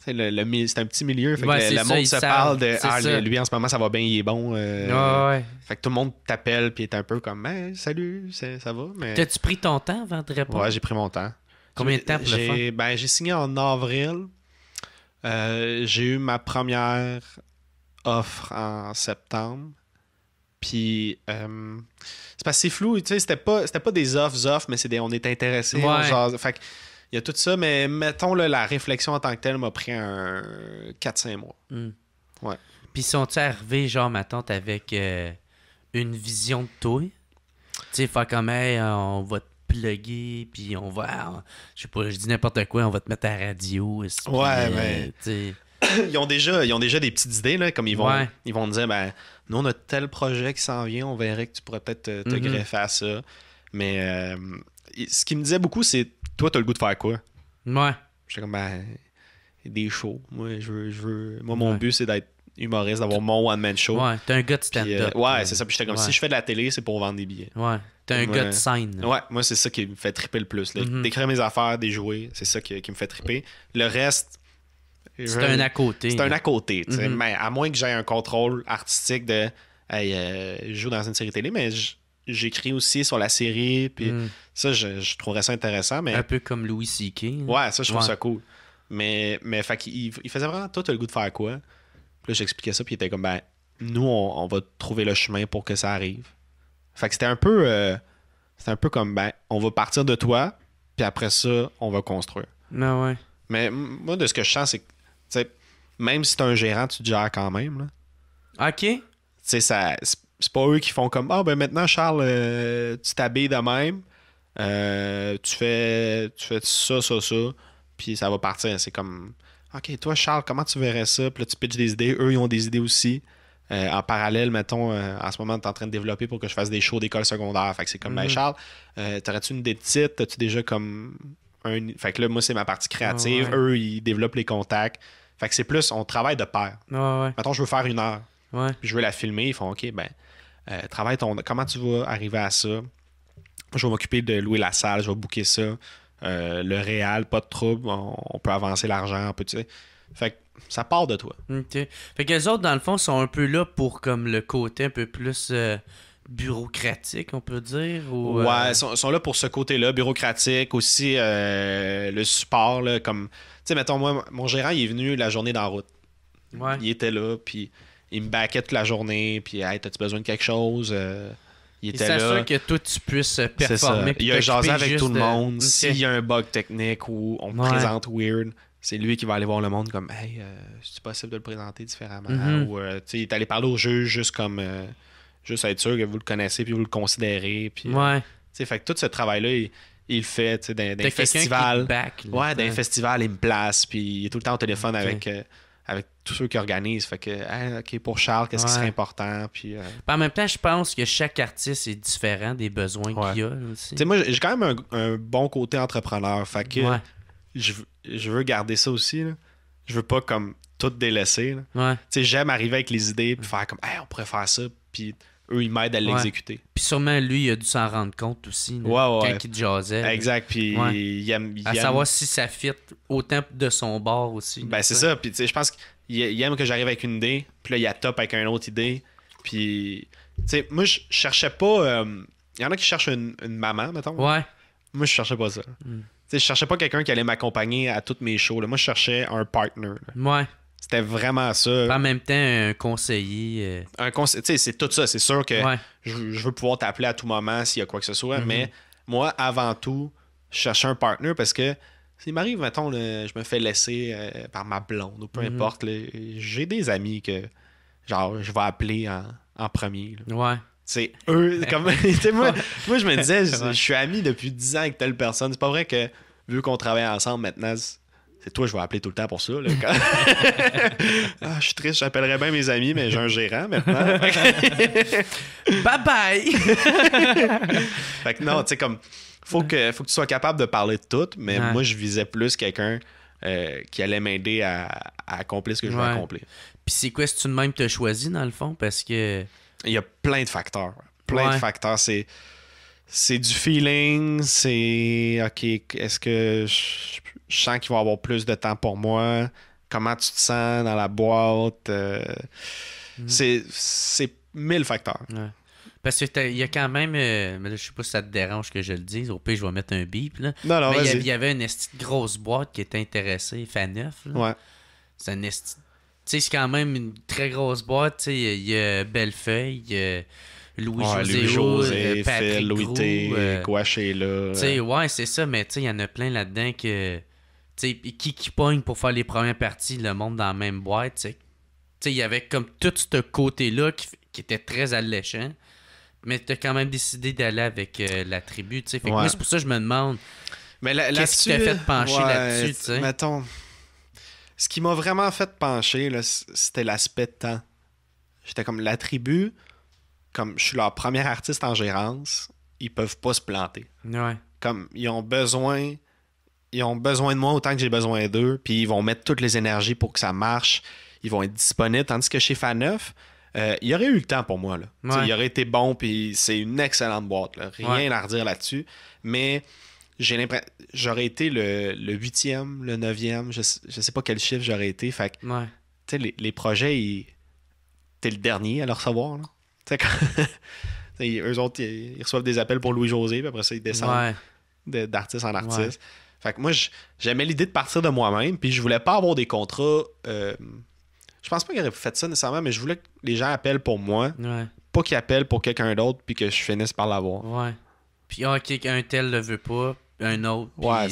c'est un petit milieu. le, monde se parle de ah, lui en ce moment, ça va bien, il est bon. Euh. Fait que tout le monde t'appelle puis est un peu comme ben, salut, ça va. Mais... T'as-tu pris ton temps avant de répondre? Ouais, j'ai pris mon temps. Combien de temps pour le j'ai ben, signé en avril. j'ai eu ma première offre en septembre. Puis, euh, c'est parce que c'est flou, tu sais, c'était pas, c'était pas des offres, off mais c'est des on est intéressé. genre, fait il y a tout ça, mais mettons, la réflexion en tant que telle m'a pris un 4-5 mois. Hmm. Ouais. Puis, sont arrivés, genre, ma tante, avec euh, une vision de toi? Tu sais, faire comme, on va te plugger, puis on va, je sais pas, je dis n'importe quoi, on va te mettre à la radio. Ouais, mais. ils, ont déjà, ils ont déjà des petites idées, là, comme ils vont, ils vont dire ben, Nous, on a tel projet qui s'en vient, on verrait que tu pourrais peut-être te, mm-hmm. greffer à ça. Mais euh, ce qu'ils me disait beaucoup, c'est Toi, t'as le goût de faire quoi Ouais. J'étais comme ben, Des shows. Moi, je Moi mon but, c'est d'être humoriste, d'avoir mon one-man show. Ouais, t'es un gars de euh, stand-up. ouais, c'est ça. Puis j'étais comme si je fais de la télé, c'est pour vendre des billets. Ouais, t'es un gars de scène. Ouais, moi, c'est ça qui me fait tripper le plus. Mm-hmm. D'écrire mes affaires, des jouets, c'est ça qui, qui, me fait triper. Le reste, c'est un à côté. C'est un à côté, mm-hmm. Mais à moins que j'aie un contrôle artistique de. Hey, euh, je joue dans une série télé, mais j'écris aussi sur la série, puis mm. ça, je, trouverais ça intéressant. Mais... Un peu comme Louis C.K. Hein. Ouais, ça, je trouve ça cool. Mais, mais il, faisait vraiment, toi, t'as le goût de faire quoi? Puis j'expliquais ça, puis il était comme, ben, nous, on, va trouver le chemin pour que ça arrive. Fait c'était un peu. Euh, un peu comme, ben, on va partir de toi, puis après ça, on va construire. Ben mais moi, de ce que je sens, c'est que sais, même si t'es un gérant, tu te gères quand même. Là. OK. Tu sais, c'est pas eux qui font comme Ah, ben maintenant, Charles, euh, tu t'habilles de même, euh, tu, fais, tu fais ça, ça, ça, puis ça va partir. C'est comme OK, toi, Charles, comment tu verrais ça? Puis là, tu pitches des idées. Eux, ils ont des idées aussi. Euh, en parallèle, mettons, en ce moment, tu es en train de développer pour que je fasse des shows d'école secondaire. Fait que c'est comme, ben, mhm. Charles, t'aurais-tu une idée de titre? T'as-tu déjà comme un. Fait que là, moi, c'est ma partie créative. Ah eux, ils développent les contacts. Fait que c'est plus, on travaille de pair. Ouais, ouais, je veux faire une heure. Ouais. Puis je veux la filmer. Ils font, OK, ben, euh, travaille ton. Comment tu vas arriver à ça? Je vais m'occuper de louer la salle, je vais booker ça. Euh, le réel, pas de trouble, on, peut avancer l'argent, un peu, tu sais. Fait que ça part de toi. OK. Fait que les autres, dans le fond, sont un peu là pour comme le côté un peu plus. Euh, bureaucratique, on peut dire. Ou, ouais, euh, sont, sont là pour ce côté-là, bureaucratique, aussi euh, le support, comme, tu sais, mettons, moi, mon gérant, il est venu la journée d'en route. Il était là, puis il me baquait toute la journée, puis hey, t'as-tu besoin de quelque chose? Euh, il était il que tout tu puisses performer. Il a jasé avec tout le monde. S'il y a un bug technique ou on présente weird, c'est lui qui va aller voir le monde comme Hey, c'est possible de le présenter différemment? Mm-hmm. ou tu sais il est allé parler au juge juste comme Juste être sûr que vous le connaissez, puis vous le considérez. Puis, euh, fait que tout ce travail-là, il, fait d'un festival. ouais, d'un festival, il me place, puis il est tout le temps au téléphone avec. Euh, avec tous ceux qui organisent. Fait que, OK, pour Charles, qu'est-ce qui serait important? Euh, puis, En même temps, je pense que chaque artiste est différent des besoins qu'il a moi, j'ai quand même un, bon côté entrepreneur. Fait que je, veux garder ça aussi. Là. Je veux pas comme tout délaisser. J'aime arriver avec les idées puis mm. faire comme on pourrait faire ça. Puis eux, ils m'aident à l'exécuter. Puis sûrement, lui, il a dû s'en rendre compte aussi là, quand jasait. Exact. Puis il à savoir si ça fit au autant de son bord aussi. Ben, c'est ça. Puis tu sais, je pense qu'il aime que j'arrive avec une idée. Puis là, il a top avec une autre idée. Puis, tu sais, moi, je cherchais pas. Euh, il y en a qui cherchent une, maman, mettons. Ouais. Moi, je cherchais pas ça. Mm. Tu sais, je cherchais pas quelqu'un qui allait m'accompagner à toutes mes shows. Moi, je cherchais un partner. Ouais. C'était vraiment ça. En même temps, un conseiller. Euh, un conseiller, tu sais, c'est tout ça. C'est sûr que je, veux pouvoir t'appeler à tout moment s'il y a quoi que ce soit, mais mhm. moi, avant tout, je cherche un partenaire parce que s'il m'arrive, mettons, je me fais laisser euh, par ma blonde ou peu mhm. importe, j'ai des amis que, genre, je vais appeler en, premier. Ouais. C'est eux, comme. moi, moi, je me disais, je, suis ami depuis 10 ans avec telle personne. C'est pas vrai que, vu qu'on travaille ensemble maintenant, c'est toi, je vais appeler tout le temps pour ça. Ah, je suis triste, j'appellerais bien mes amis, mais j'ai un gérant maintenant. bye bye! fait que non, tu sais, comme, faut que, faut que tu sois capable de parler de tout, mais moi, je visais plus quelqu'un euh, qui allait m'aider à, accomplir ce que je veux accomplir. Puis c'est quoi, si tu de même te choisis, dans le fond? Parce que. Il y a plein de facteurs. Plein de facteurs. C'est c'est du feeling, c'est OK, est-ce que je sens qu'il va avoir plus de temps pour moi. Comment tu te sens dans la boîte? Euh, mm. C'est mille facteurs. Ouais. Parce qu'il y a quand même. Euh, mais je sais pas si ça te dérange que je le dise. Au pire, je vais mettre un bip. mais il y, avait une grosse boîte qui était intéressée, FANEF. Ouais. C'est un esti... c'est quand même une très grosse boîte. Il y, a Bellefeuille, Louis-José, Louis José, euh, Patrick Phil, Louis T, là. Tu ouais, c'est ça. Mais il y en a plein là-dedans que qui, qui pogne pour faire les premières parties, le monde dans la même boîte, il y avait comme tout ce côté-là qui, était très alléchant. Mais tu as quand même décidé d'aller avec euh, la tribu, tu c'est pour ça que je me demande. Mais qu'est-ce qui t'a fait pencher là-dessus, ce qui m'a vraiment fait pencher, c'était l'aspect de temps. J'étais comme la tribu, comme je suis leur premier artiste en gérance, ils peuvent pas se planter. Comme ils ont besoin ils ont besoin de moi autant que j'ai besoin d'eux, puis ils vont mettre toutes les énergies pour que ça marche. Ils vont être disponibles. Tandis que chez Fan9, euh, il y aurait eu le temps pour moi. Il aurait été bon, puis c'est une excellente boîte. Rien à redire là-dessus. Mais j'ai l'impression j'aurais été le, le 8e, le 9e, je, ne sais pas quel chiffre j'aurais été. Fait que, les, projets, ils... t'es le dernier à le savoir. eux autres, ils, reçoivent des appels pour Louis-José, puis après ça, ils descendent d'artiste en artiste. Fait que moi, j'aimais l'idée de partir de moi-même, puis je voulais pas avoir des contrats. Euh, je pense pas qu'ils auraient fait ça nécessairement, mais je voulais que les gens appellent pour moi, pas qu'ils appellent pour quelqu'un d'autre, puis que je finisse par l'avoir. Ouais. Puis, ah, ok, un tel le veut pas, un autre. Ouais,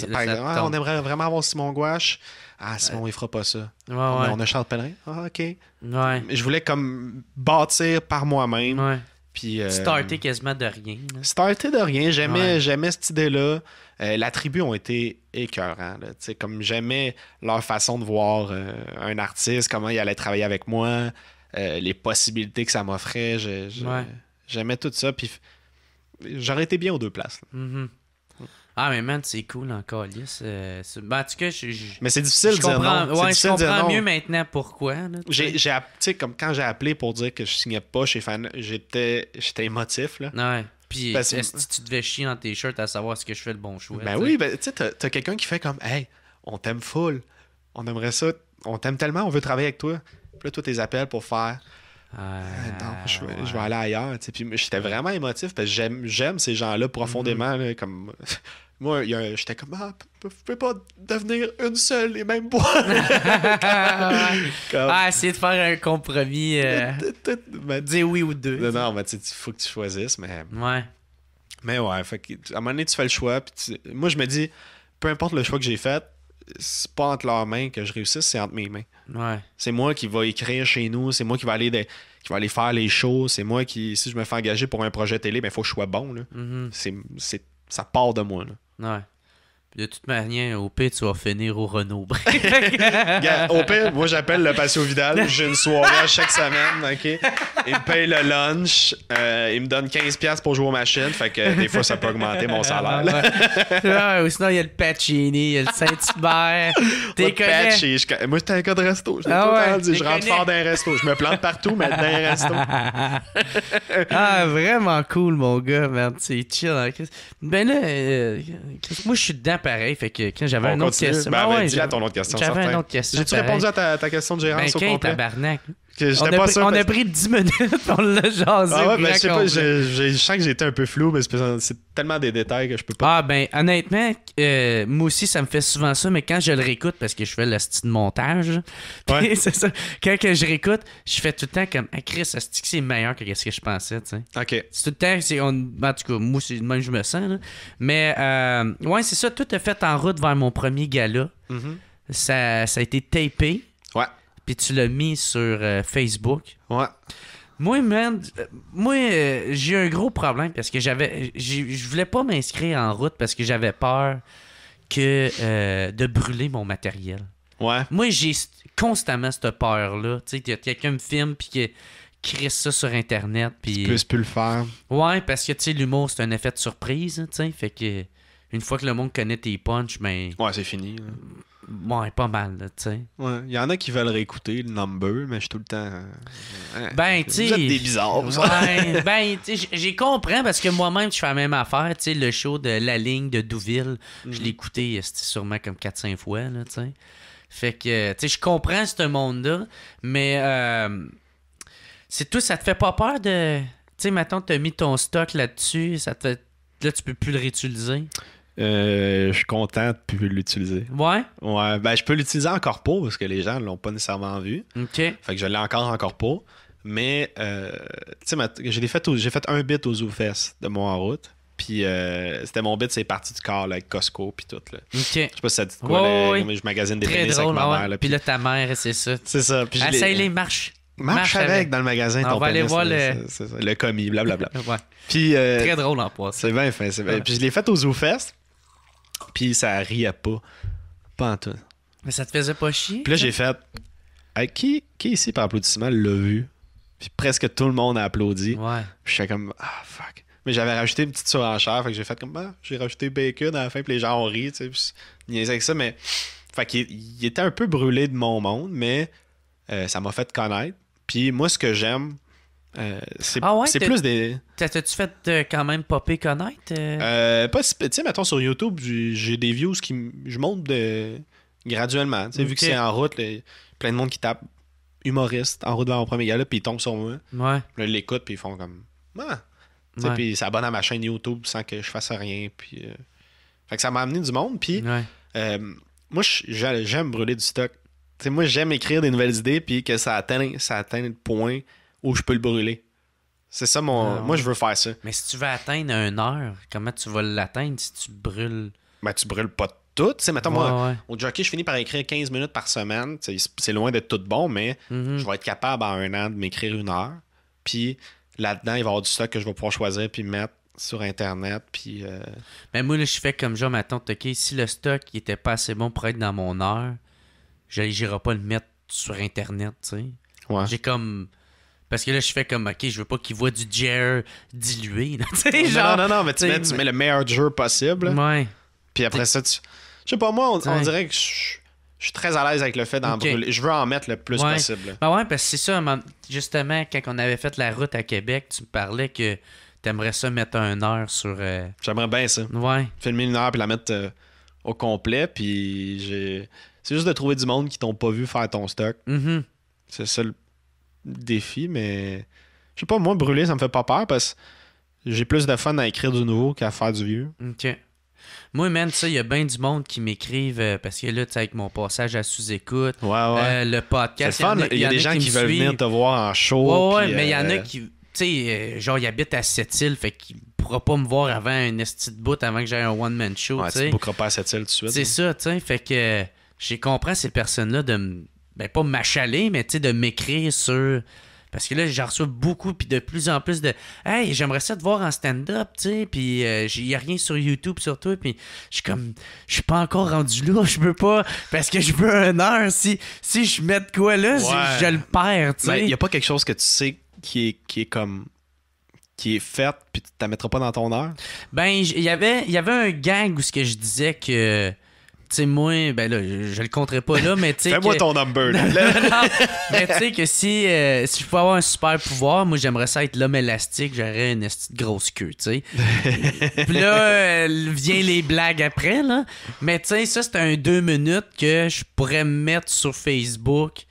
on aimerait vraiment avoir Simon Gouache. Ah, Simon, il fera pas ça. on, a Charles Pellerin. Ah, ok. Ouais. Je voulais comme bâtir par moi-même. Ouais. Puis, euh, starter quasiment de rien. Starter de rien. J'aimais, j'aimais cette idée-là. Euh, la tribu ont été écœurants. comme j'aimais leur façon de voir euh, un artiste, comment il allait travailler avec moi, euh, les possibilités que ça m'offrait. J'aimais tout ça. Puis j'aurais été bien aux deux places. Mm-hmm. Ah, mais man, c'est cool encore, ben, en tout cas, Mais c'est difficile de dire non. comprends mieux maintenant pourquoi. J'ai, comme quand j'ai appelé pour dire que je signais pas chez Fan, j'étais, j'étais émotif. Là. Ouais. Puis ben, tu devais chier dans tes shirts à savoir ce que je fais le bon choix? Ben oui, ben, tu sais, t'as, quelqu'un qui fait comme Hey, on t'aime full, on aimerait ça, on t'aime tellement, on veut travailler avec toi. Puis là, toi, tes appels pour faire. Euh, ah, non, je, vais aller ailleurs. Puis j'étais vraiment émotif parce que j'aime, ces gens-là profondément. Mm-hmm. comme Moi, j'étais comme, ah, ne peux pas devenir une seule et même boîte. Ah, essayer de faire un compromis. Dis euh, oui ou deux. Non, non, mais tu faut que tu choisisses, mais. Ouais. Mais ouais, à un moment donné, tu fais le choix. Moi, je me dis, peu importe le choix que j'ai fait, c'est pas entre leurs mains que je réussisse, c'est entre mes mains. C'est moi qui va écrire chez nous, c'est moi qui va aller aller faire les choses c'est moi qui, si je me fais engager pour un projet télé, il ben, faut que je sois bon. Mm-hmm. C'est da mano. Não é. De toute manière, au pire, tu vas finir au Renault Au pire, moi, j'appelle le patio Vidal. J'ai une soirée chaque semaine, OK? Il me paye le lunch. Euh, il me donne 15$ pour jouer aux machines. Fait que des fois, ça peut augmenter mon salaire. ou sinon, il y a le Pacini, il y a le Saint-Hubert. T'es Moi, j'étais un cas de resto. Je ah ouais, Je rentre fort dans un resto. Je me plante partout, mais dans un resto. ah, vraiment cool, mon gars, merde. C'est chill. Hein, ben là, euh, moi, je suis dedans pareil. Fait que quand j'avais une autre question. Ben, à ah ton autre question. J'avais une autre question. J'ai-tu répondu à ta, ta question de gérance ben, au complet? tabarnak on, a pris, 10 minutes, pour le jasé. Ah ouais, ben, je pas, je, sens que j'étais un peu flou, mais c'est tellement des détails que je peux pas. Ah, ben, honnêtement, euh, moi aussi, ça me fait souvent ça, mais quand je le réécoute, parce que je fais le style de montage, Quand je réécoute, je fais tout le temps comme, ah, Chris, c'est meilleur que ce que je pensais, Ok. C'est tout le temps, c'est, en tout cas, moi, je me sens, Mais, euh, ouais, c'est ça, tout est fait en route vers mon premier gala. Mm-hmm. ça, ça a été tapé. Ouais puis tu l'as mis sur euh, Facebook. Ouais. Moi, man, euh, moi, euh, j'ai un gros problème parce que j'avais. Je voulais pas m'inscrire en route parce que j'avais peur que de brûler mon matériel. Ouais. Moi, j'ai constamment cette peur-là. Tu sais, quelqu'un me filme puis que crée ça sur Internet. Puis... Tu peux plus le faire. Ouais, parce que, tu sais, l'humour, c'est un effet de surprise. Hein, tu fait que une fois que le monde connaît tes punchs, ben. Ouais, c'est fini. Ouais, pas mal, tu sais. Ouais, il y en a qui veulent réécouter le number, mais je suis tout le temps. ben, tu sais. des bizarres, ben, tu sais, j'ai compris parce que moi-même, je fais la même affaire, tu sais, le show de La Ligne de Douville, je mhm. l'ai écouté euh, sûrement comme 4-5 fois, tu sais. Fait que, euh, tu sais, je comprends ce monde-là, mais euh, c'est tout, ça te fait pas peur de. Tu sais, maintenant, as mis ton stock là-dessus, ça te Là, tu peux plus le réutiliser. Euh, je suis content de pouvoir l'utiliser. Ouais? Ouais. Ben, je peux l'utiliser encore pas parce que les gens ne l'ont pas nécessairement vu. OK. Fait que je l'ai encore encore pas. Mais, euh, tu sais, j'ai fait un bit au ZooFest de moi en route. Puis euh, c'était mon bit, c'est parti du corps, là, avec Costco, puis tout. Là. OK. Je sais pas si ça dit de quoi, ouais, je magasine des avec ma ah mère. puis... là, ta mère, c'est ça. C'est ça. Puis ah, Essaye les marches. Marche, marche avec, dans le magasin. Ah, on va aller voir le... Ça, commis, blablabla. ouais. Puis, euh, Très drôle en poids. C'est bien, fin, c'est bien. Puis je l'ai fait au ZooFest. Puis ça riait pas. Pas en tout. Mais ça te faisait pas chier? Puis là, j'ai fait. qui, qui ici par applaudissement l'a vu? Puis presque tout le monde a applaudi. Ouais. Puis j'étais comme, ah, fuck. Mais j'avais rajouté une petite surenchère. Fait que j'ai fait comme, ah, j'ai rajouté bacon à la fin. Puis les gens ont ri, tu sais. Puis avec ça. Mais, fait qu'il il était un peu brûlé de mon monde, mais euh, ça m'a fait connaître. Puis moi, ce que j'aime, euh, c'est ah plus des. T'as-tu fait quand même popper connaître euh? Euh, Pas si. Tu sais, mettons sur YouTube, j'ai des views qui. Je monte de... graduellement. Vu que c'est en route, plein de monde qui tape humoriste en route vers mon premier gala, puis ils tombent sur moi. Ouais. Là, ils l'écoutent, puis ils font comme. Ah. Puis ils s'abonnent à ma chaîne YouTube sans que je fasse rien. Puis. Fait que ça m'a amené du monde. Puis. moi, j'aime brûler du stock. sais moi, j'aime écrire des nouvelles idées, puis que ça atteint ça atteigne le point ou je peux le brûler. C'est ça mon. Ah, moi, je veux faire ça. Mais si tu veux atteindre une heure, comment tu vas l'atteindre si tu brûles Mais ben, tu brûles pas tout. Tu sais, maintenant, moi, au jockey, je finis par écrire 15 minutes par semaine. C'est loin d'être tout bon, mais mhm. je vais être capable en un an de m'écrire une heure. Puis là-dedans, il va y avoir du stock que je vais pouvoir choisir puis mettre sur Internet. Puis. Euh, ben, moi, là, je fais comme genre, maintenant, OK, si le stock n'était pas assez bon pour être dans mon heure, je pas le mettre sur Internet, tu sais. Ouais. J'ai comme parce que là, je fais comme, OK, je veux pas qu'il voit du Jer dilué. non, genre, non, non, mais, tu mets le meilleur jeu possible. Ouais. Puis après ça, tu. Je sais pas, moi, on, dirait que je suis très à l'aise avec le fait d'en brûler. Je veux en mettre le plus possible. Ben ouais, parce que c'est ça, justement, quand on avait fait la route à Québec, tu me parlais que t'aimerais ça mettre un heure sur. Euh, J'aimerais bien ça. Ouais. Filmer une heure puis la mettre euh, au complet, puis j'ai. C'est juste de trouver du monde qui t'ont pas vu faire ton stock. Mm-hmm. C'est ça le défi, mais je sais pas, moi, brûler, ça me fait pas peur parce que j'ai plus de fun à écrire du nouveau qu'à faire du vieux. Ok. Moi, même ça, il y a bien du monde qui m'écrivent euh, parce que là, tu sais, avec mon passage à sous-écoute, euh, le podcast. Il y, a des gens qui, veulent venir te voir en show. Ouais, mais il y en a euh, qui. Tu sais, genre, ils habitent à sept fait qu'ils ne pas me voir avant un esti de bout avant que à un one-man show. Ouais, tu ne pas à Sept-Îles tout de suite. C'est hein. ça, tu sais. Fait que j'ai compris ces personnes-là de me ben pas m'achaler, mais tu sais, de m'écrire sur. Parce que là, j'en reçois beaucoup, puis de plus en plus de Hey, j'aimerais ça te voir en stand-up, tu sais, puis euh, il n'y a rien sur YouTube surtout puis je suis comme, je suis pas encore rendu là, je veux pas, parce que je veux un heure. Si, je mets quoi là, je, le perds, tu sais. Il n'y a pas quelque chose que tu sais qui est, qui est comme qui est faite, puis tu ne la mettras pas dans ton heure? Ben, y il y avait un gang où ce que je disais que sais, moi, ben là, je, le compterai pas là, mais tu sais. Fais-moi que... ton number, là. mais tu sais que si, euh, si je pouvais avoir un super pouvoir, moi, j'aimerais ça être l'homme élastique, j'aurais une grosse queue, tu sais. Puis là, euh, viennent les blagues après, là. Mais tu sais, ça, c'est un deux minutes que je pourrais mettre sur Facebook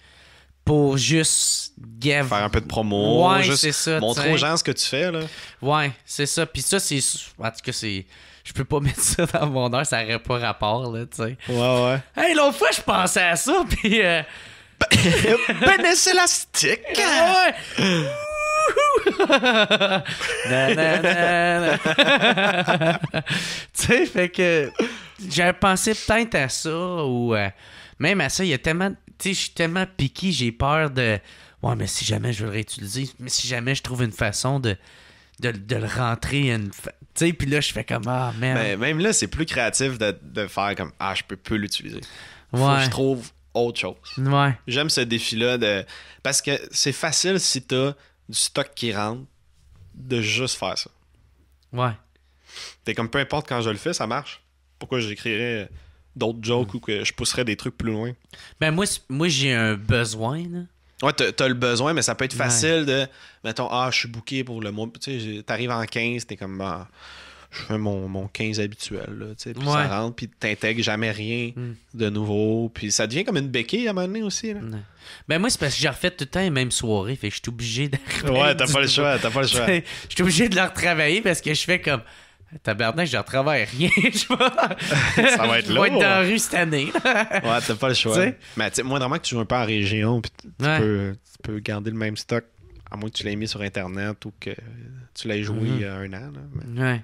pour juste faire un peu de promo, ouais, juste ça, montrer aux gens ce que tu fais là. Ouais, c'est ça. Puis ça c'est en tout cas c'est je peux pas mettre ça dans mon heure, ça aurait pas rapport, là, tu sais. Ouais, ouais. Hey, l'autre fois, je pensais à ça, puis. Euh... Pénis ben, ben, élastique! Ah ouais! tu sais, fait que j'avais pensé peut-être à ça ou euh, même à ça. Il y a tellement. Tu sais, je suis tellement piqué, j'ai peur de. Ouais, mais si jamais je veux le réutiliser, mais si jamais je trouve une façon de de, le rentrer une. Tu sais, puis là, je fais comme Ah, man. Mais même là, c'est plus créatif de, faire comme Ah, je peux plus l'utiliser. Ouais. je trouve autre chose. Ouais. J'aime ce défi-là de. Parce que c'est facile si t'as du stock qui rentre de juste faire ça. Ouais. T'es comme peu importe quand je le fais, ça marche. Pourquoi j'écrirais d'autres jokes hmm. ou que je pousserais des trucs plus loin? Ben moi, moi j'ai un besoin là, Ouais, t'as le besoin, mais ça peut être facile de. Mettons, ah, je suis booké pour le mois. Tu sais, t'arrives en 15, t'es comme. Ah, je fais mon, 15 habituel, là, tu sais, puis ça rentre, puis t'intègres jamais rien mm. de nouveau, puis ça devient comme une béquille à un moment donné aussi. Là. Ben moi, c'est parce que j'ai refait tout le temps les mêmes soirées, fait que je suis obligé d'arriver. Ouais, t'as pas le choix, t'as pas le choix. Je suis obligé de leur travailler parce que je fais comme, Tabarnak, je retravaille rien, je vois. Ça va être lourd. Je être dans la rue cette année. ouais, t'as pas le choix. Mais t'sais, moi, normalement, que tu joues un peu en région, puis tu, peux, garder le même stock, à moins que tu l'aies mis sur Internet ou que tu l'aies joué mhm. il y a un an. Ouais.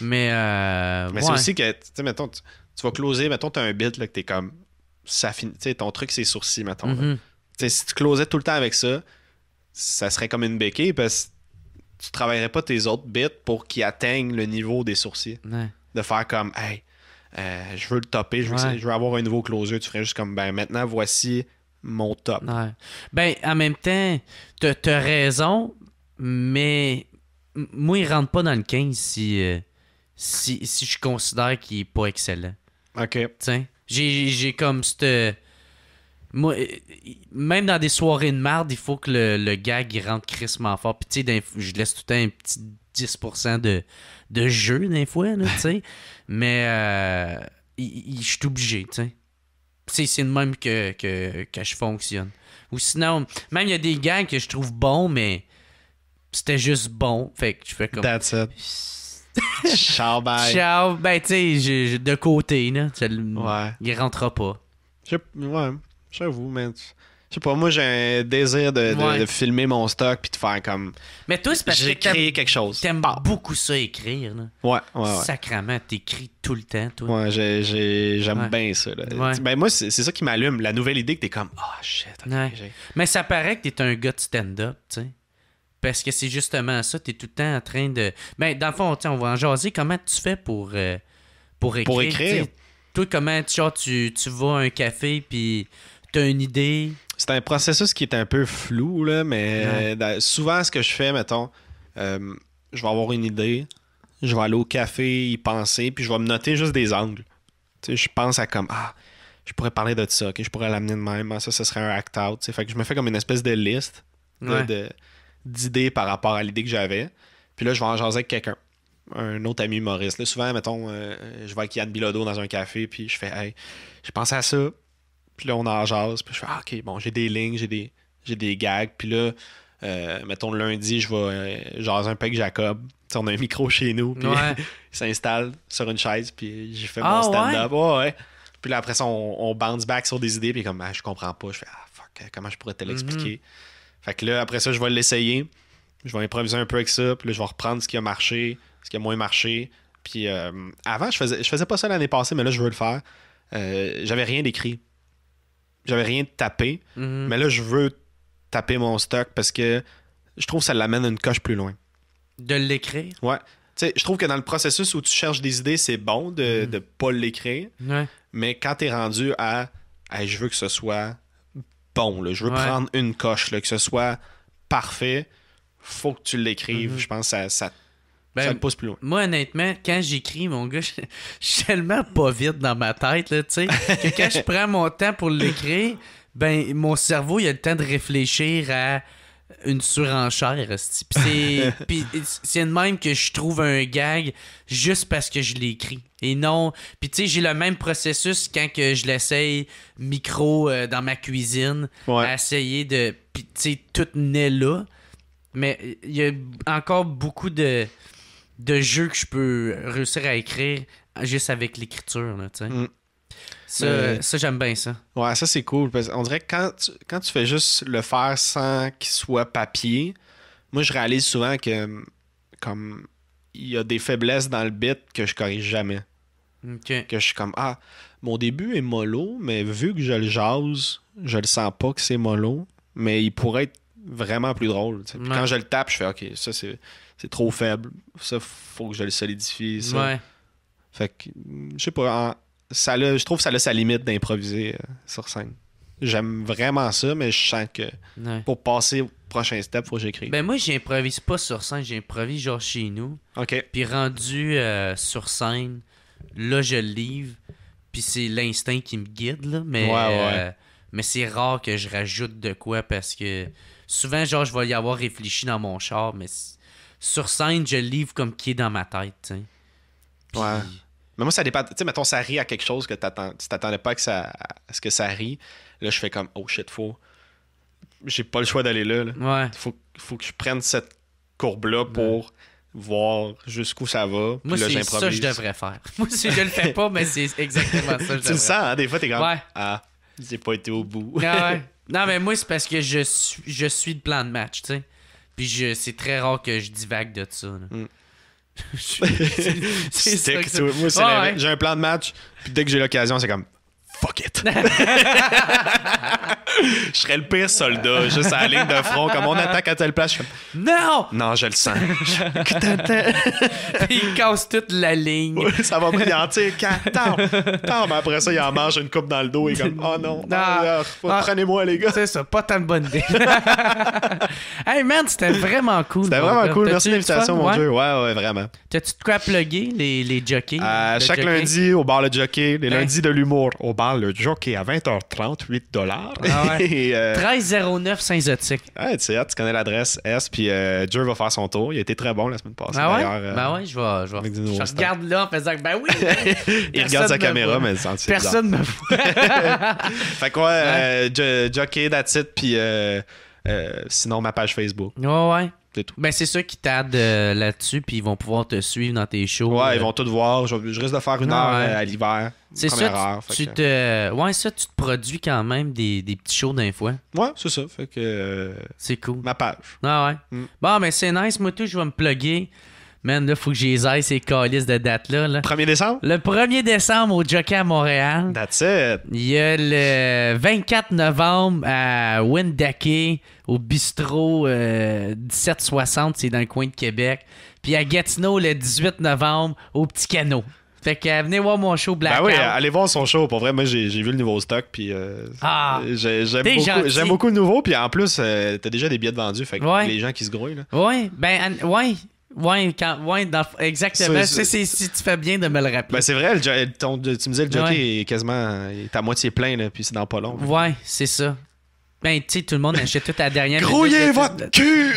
Mais, euh, mais c'est aussi que, tu sais, tu, vas closer, mettons, as un bit, là, que t'es comme. Ça Tu sais, ton truc, c'est sourcil, mettons. Mhm. si tu closais tout le temps avec ça, ça serait comme une béquille, parce que tu travaillerais pas tes autres bits pour qu'ils atteignent le niveau des sourcils. De faire comme, hey, euh, je veux le topper, je veux, avoir un nouveau closure. Tu ferais juste comme, ben maintenant, voici mon top. Ben, en même temps, tu as raison, mais moi, il rentre pas dans le 15 euh, si, si, je considère qu'il est pas excellent. Ok. Tiens, j'ai comme cette moi, euh, euh, même dans des soirées de merde, il faut que le, gag il rentre crissement fort. Puis, tu je laisse tout le temps un petit 10% de, de jeu, des fois, tu sais. Mais, euh, je suis obligé, tu sais. C'est le même que, que, je fonctionne. Ou sinon, même il y a des gags que je trouve bons, mais c'était juste bon. Fait que je fais comme. That's it. Ciao, bye. Ciao. Ben, tu sais, de côté, là. Ouais. Il rentrera pas. Ouais. J'avoue, mais. Je sais pas, moi j'ai un désir de, filmer mon stock puis de faire comme. Mais toi, c'est parce que. J'ai créé quelque chose. T'aimes beaucoup ça écrire, là. Ouais, ouais. ouais. Sacrement, t'écris tout le temps, toi. Ouais, j'aime bien ça, là. Ben moi, c'est ça qui m'allume, la nouvelle idée que t'es comme, oh, shit, Mais ça paraît que t'es un gars de stand-up, tu sais. Parce que c'est justement ça, t'es tout le temps en train de. Ben, dans le fond, on va en jaser. Comment tu fais pour, euh, pour écrire? Pour écrire. Toi, comment tu, tu vas à un café puis T'as une idée? C'est un processus qui est un peu flou, là, mais euh, souvent, ce que je fais, mettons, euh, je vais avoir une idée, je vais aller au café, y penser, puis je vais me noter juste des angles. je pense à comme, ah, je pourrais parler de ça, je pourrais l'amener de même, ah, ça, ce serait un act-out. fait que je me fais comme une espèce de liste d'idées par rapport à l'idée que j'avais. Puis là, je vais en jaser avec quelqu'un un autre ami humoriste. souvent, mettons, euh, je vais avec Yann Bilodeau dans un café, puis je fais Hey, je pense à ça. Puis là, on en jase. Puis je fais, ah, OK, bon, j'ai des lignes, j'ai des, des gags. Puis là, euh, mettons, lundi, je vais euh, un peu avec Jacob. on a un micro chez nous. Puis il s'installe sur une chaise. Puis j'ai fait mon ah, stand-up. Ouais? Puis là, après ça, on, bounce back sur des idées. Puis comme, ah, je comprends pas. Je fais, ah, fuck, comment je pourrais te l'expliquer? Mm-hmm. Fait que là, après ça, je vais l'essayer. Je vais improviser un peu avec ça. Puis là, je vais reprendre ce qui a marché, ce qui a moins marché. Puis euh, avant, je faisais, je faisais pas ça l'année passée, mais là, je veux le faire. Euh, j'avais rien d'écrit j'avais rien tapé, mhm. mais là, je veux taper mon stock parce que je trouve que ça l'amène à une coche plus loin. De l'écrire? Ouais. Tu sais, je trouve que dans le processus où tu cherches des idées, c'est bon de ne mhm. pas l'écrire. Mais quand tu es rendu à je veux que ce soit bon, je veux prendre une coche, que ce soit parfait, faut que tu l'écrives. Mhm. Je pense que ça, ça ben, moi, honnêtement, quand j'écris, mon gars, je, suis tellement pas vite dans ma tête, là, que quand je prends mon temps pour l'écrire, ben, mon cerveau, il a le temps de réfléchir à une surenchère. c'est de même que je trouve un gag juste parce que je l'écris. Et non. Puis tu sais, j'ai le même processus quand que je l'essaye micro euh, dans ma cuisine, à essayer de. Puis tu sais, tout naît là. Mais il y a encore beaucoup de de jeux que je peux réussir à écrire juste avec l'écriture. Mm. Ça, j'aime bien ça. Ouais, ça, c'est cool. Parce on dirait que quand tu, quand tu fais juste le faire sans qu'il soit papier, moi, je réalise souvent que comme il y a des faiblesses dans le bit que je corrige jamais. Que je suis comme, ah, mon début est mollo, mais vu que je le jase, je le sens pas que c'est mollo, mais il pourrait être vraiment plus drôle. Quand je le tape, je fais, ok, ça c'est c'est trop faible. Ça, faut que je le solidifie. Ça. Ouais. Fait que, je sais pas, ça je trouve que ça a sa limite d'improviser euh, sur scène. J'aime vraiment ça, mais je sens que pour passer au prochain step, faut que j'écris. Ben moi, j'improvise pas sur scène, j'improvise genre chez nous. OK. Puis rendu euh, sur scène, là, je le livre. Puis c'est l'instinct qui me guide, là. Mais, euh, mais c'est rare que je rajoute de quoi parce que souvent, genre, je vais y avoir réfléchi dans mon char, mais sur scène, je livre comme qui est dans ma tête. T'sais. Ouais. Mais moi, ça dépend. Tu sais, mettons, ça rit à quelque chose que t'attends, tu t'attendais pas que ça, à ce que ça rit. Là, je fais comme, oh shit, faut. J'ai pas le choix d'aller là. là. Ouais. Faut, faut que je prenne cette courbe-là pour. voir jusqu'où ça va. Puis Moi, c'est ça que je devrais faire. Moi, si je le fais pas, mais c'est exactement ça que je devrais Tu le sens, hein? Des fois, t'es comme... Ah, j'ai pas été au bout. Ah non, mais moi, c'est parce que je suis, je suis de plan de match, tu sais. Puis c'est très rare que je divague de ça. Mm. c'est ça. Moi, c'est J'ai un plan de match, puis dès que j'ai l'occasion, c'est comme fuck it. je serais le pire soldat, juste à la ligne de front, comme on attaque à telle place. Je suis comme, non! Non, je le sens. Puis il casse toute la ligne. Oui, ça va quand Tant, tant. mais après ça, il en mange une coupe dans le dos et comme, oh non, non. Ah. Oh, oh, ah. prenez-moi les gars. C'est ça, pas tant de bonnes idées. hey man, c'était vraiment cool. C'était vraiment cool. Merci de l'invitation, mon Dieu. Ouais, ouais, vraiment. T'as-tu de quoi plugger les, les jockeys? Euh, chaque lundi au bar le jockey, les hein? lundis de l'humour au bar le jockey à 20h30, 8 dollars. 1309 ah euh, Saint-Zotique. tu connais l'adresse S, puis Joe euh, Dieu va faire son tour. Il a été très bon la semaine passée. Ah ouais? Euh, ben ouais, je vais. Je, regarde là en faisant ben oui! il regarde sa caméra, mais il Personne me voit. fait quoi, jockey, that's puis. sinon, ma page Facebook. Ouais, ouais. C'est Ben, c'est ça qui t'aide là-dessus, puis ils vont pouvoir te suivre dans tes shows. Ouais, ils euh. vont tout voir. Je, risque de faire une ah, heure euh, à l'hiver. C'est ça. tu, te... Ouais, ça, tu te produis quand même des, petits shows d'un fois. Ouais, c'est ça. que. Euh, c'est cool. Ma page. Ah ouais. Mm. Bon, mais c'est nice. Moi, tout, je vais me plugger. Man, là, faut que j'y ces calices de dates-là. Là. 1 er décembre? Le 1er décembre au Jockey à Montréal. That's it. Il y a le 24 novembre à Windecky, au bistrot 1760, euh, c'est dans le coin de Québec. Puis à Gatineau le 18 novembre au Petit Canot. Fait que euh, venez voir mon show Blackout. Ben oui, euh, allez voir son show. Pour vrai, moi, j'ai, vu le nouveau stock. Puis, ah, j'aime, beaucoup, le nouveau. Puis en plus, t'as déjà des billets de vendus. Fait que les gens qui se grouillent. Là. Oui. ben, ouais. Ouais, quand, ouais exactement. si tu fais bien de me le rappeler. Ben, c'est vrai, ton, tu me disais le jockey est quasiment à moitié plein, puis c'est dans pas long. Ouais, c'est ça. Ben, tu sais, tout le monde achète toute la dernière Grouillez votre cul!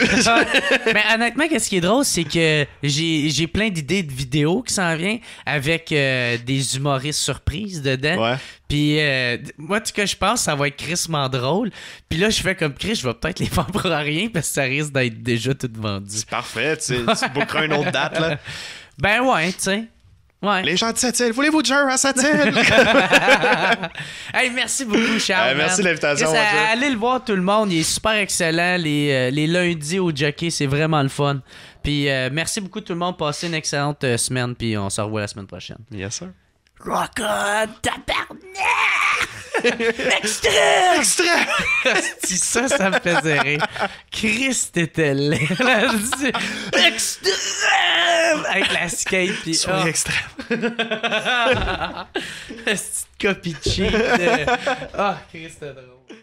Mais honnêtement, qu'est-ce qui est drôle, c'est que j'ai plein d'idées de vidéos qui s'en viennent avec euh, des humoristes surprises dedans. Ouais. Puis, euh, moi, tout ce que je pense, ça va être crissement drôle. Puis là, je fais comme Chris, je vais peut-être les faire pour rien parce que ça risque d'être déjà tout vendu. C'est parfait, tu sais. tu une autre date, là. Ben ouais, tu sais. Les gens de cette voulez-vous jouer à cette hey, merci beaucoup, Charles. Euh, merci de l'invitation. Allez le voir, tout le monde. Il est super excellent. Les, euh, lundis au jockey, c'est vraiment le fun. Puis euh, merci beaucoup, tout le monde. Passez une excellente semaine. Puis on se revoit la semaine prochaine. Yes, sir. Rock on, tabarnak! Extrême! Extrême! »« si ça, ça me faisait rire. Christ était laid. extrême! Avec la skate pis... Soyez oh. extrême. Petite copie cheat. Ah, oh, Christ drôle.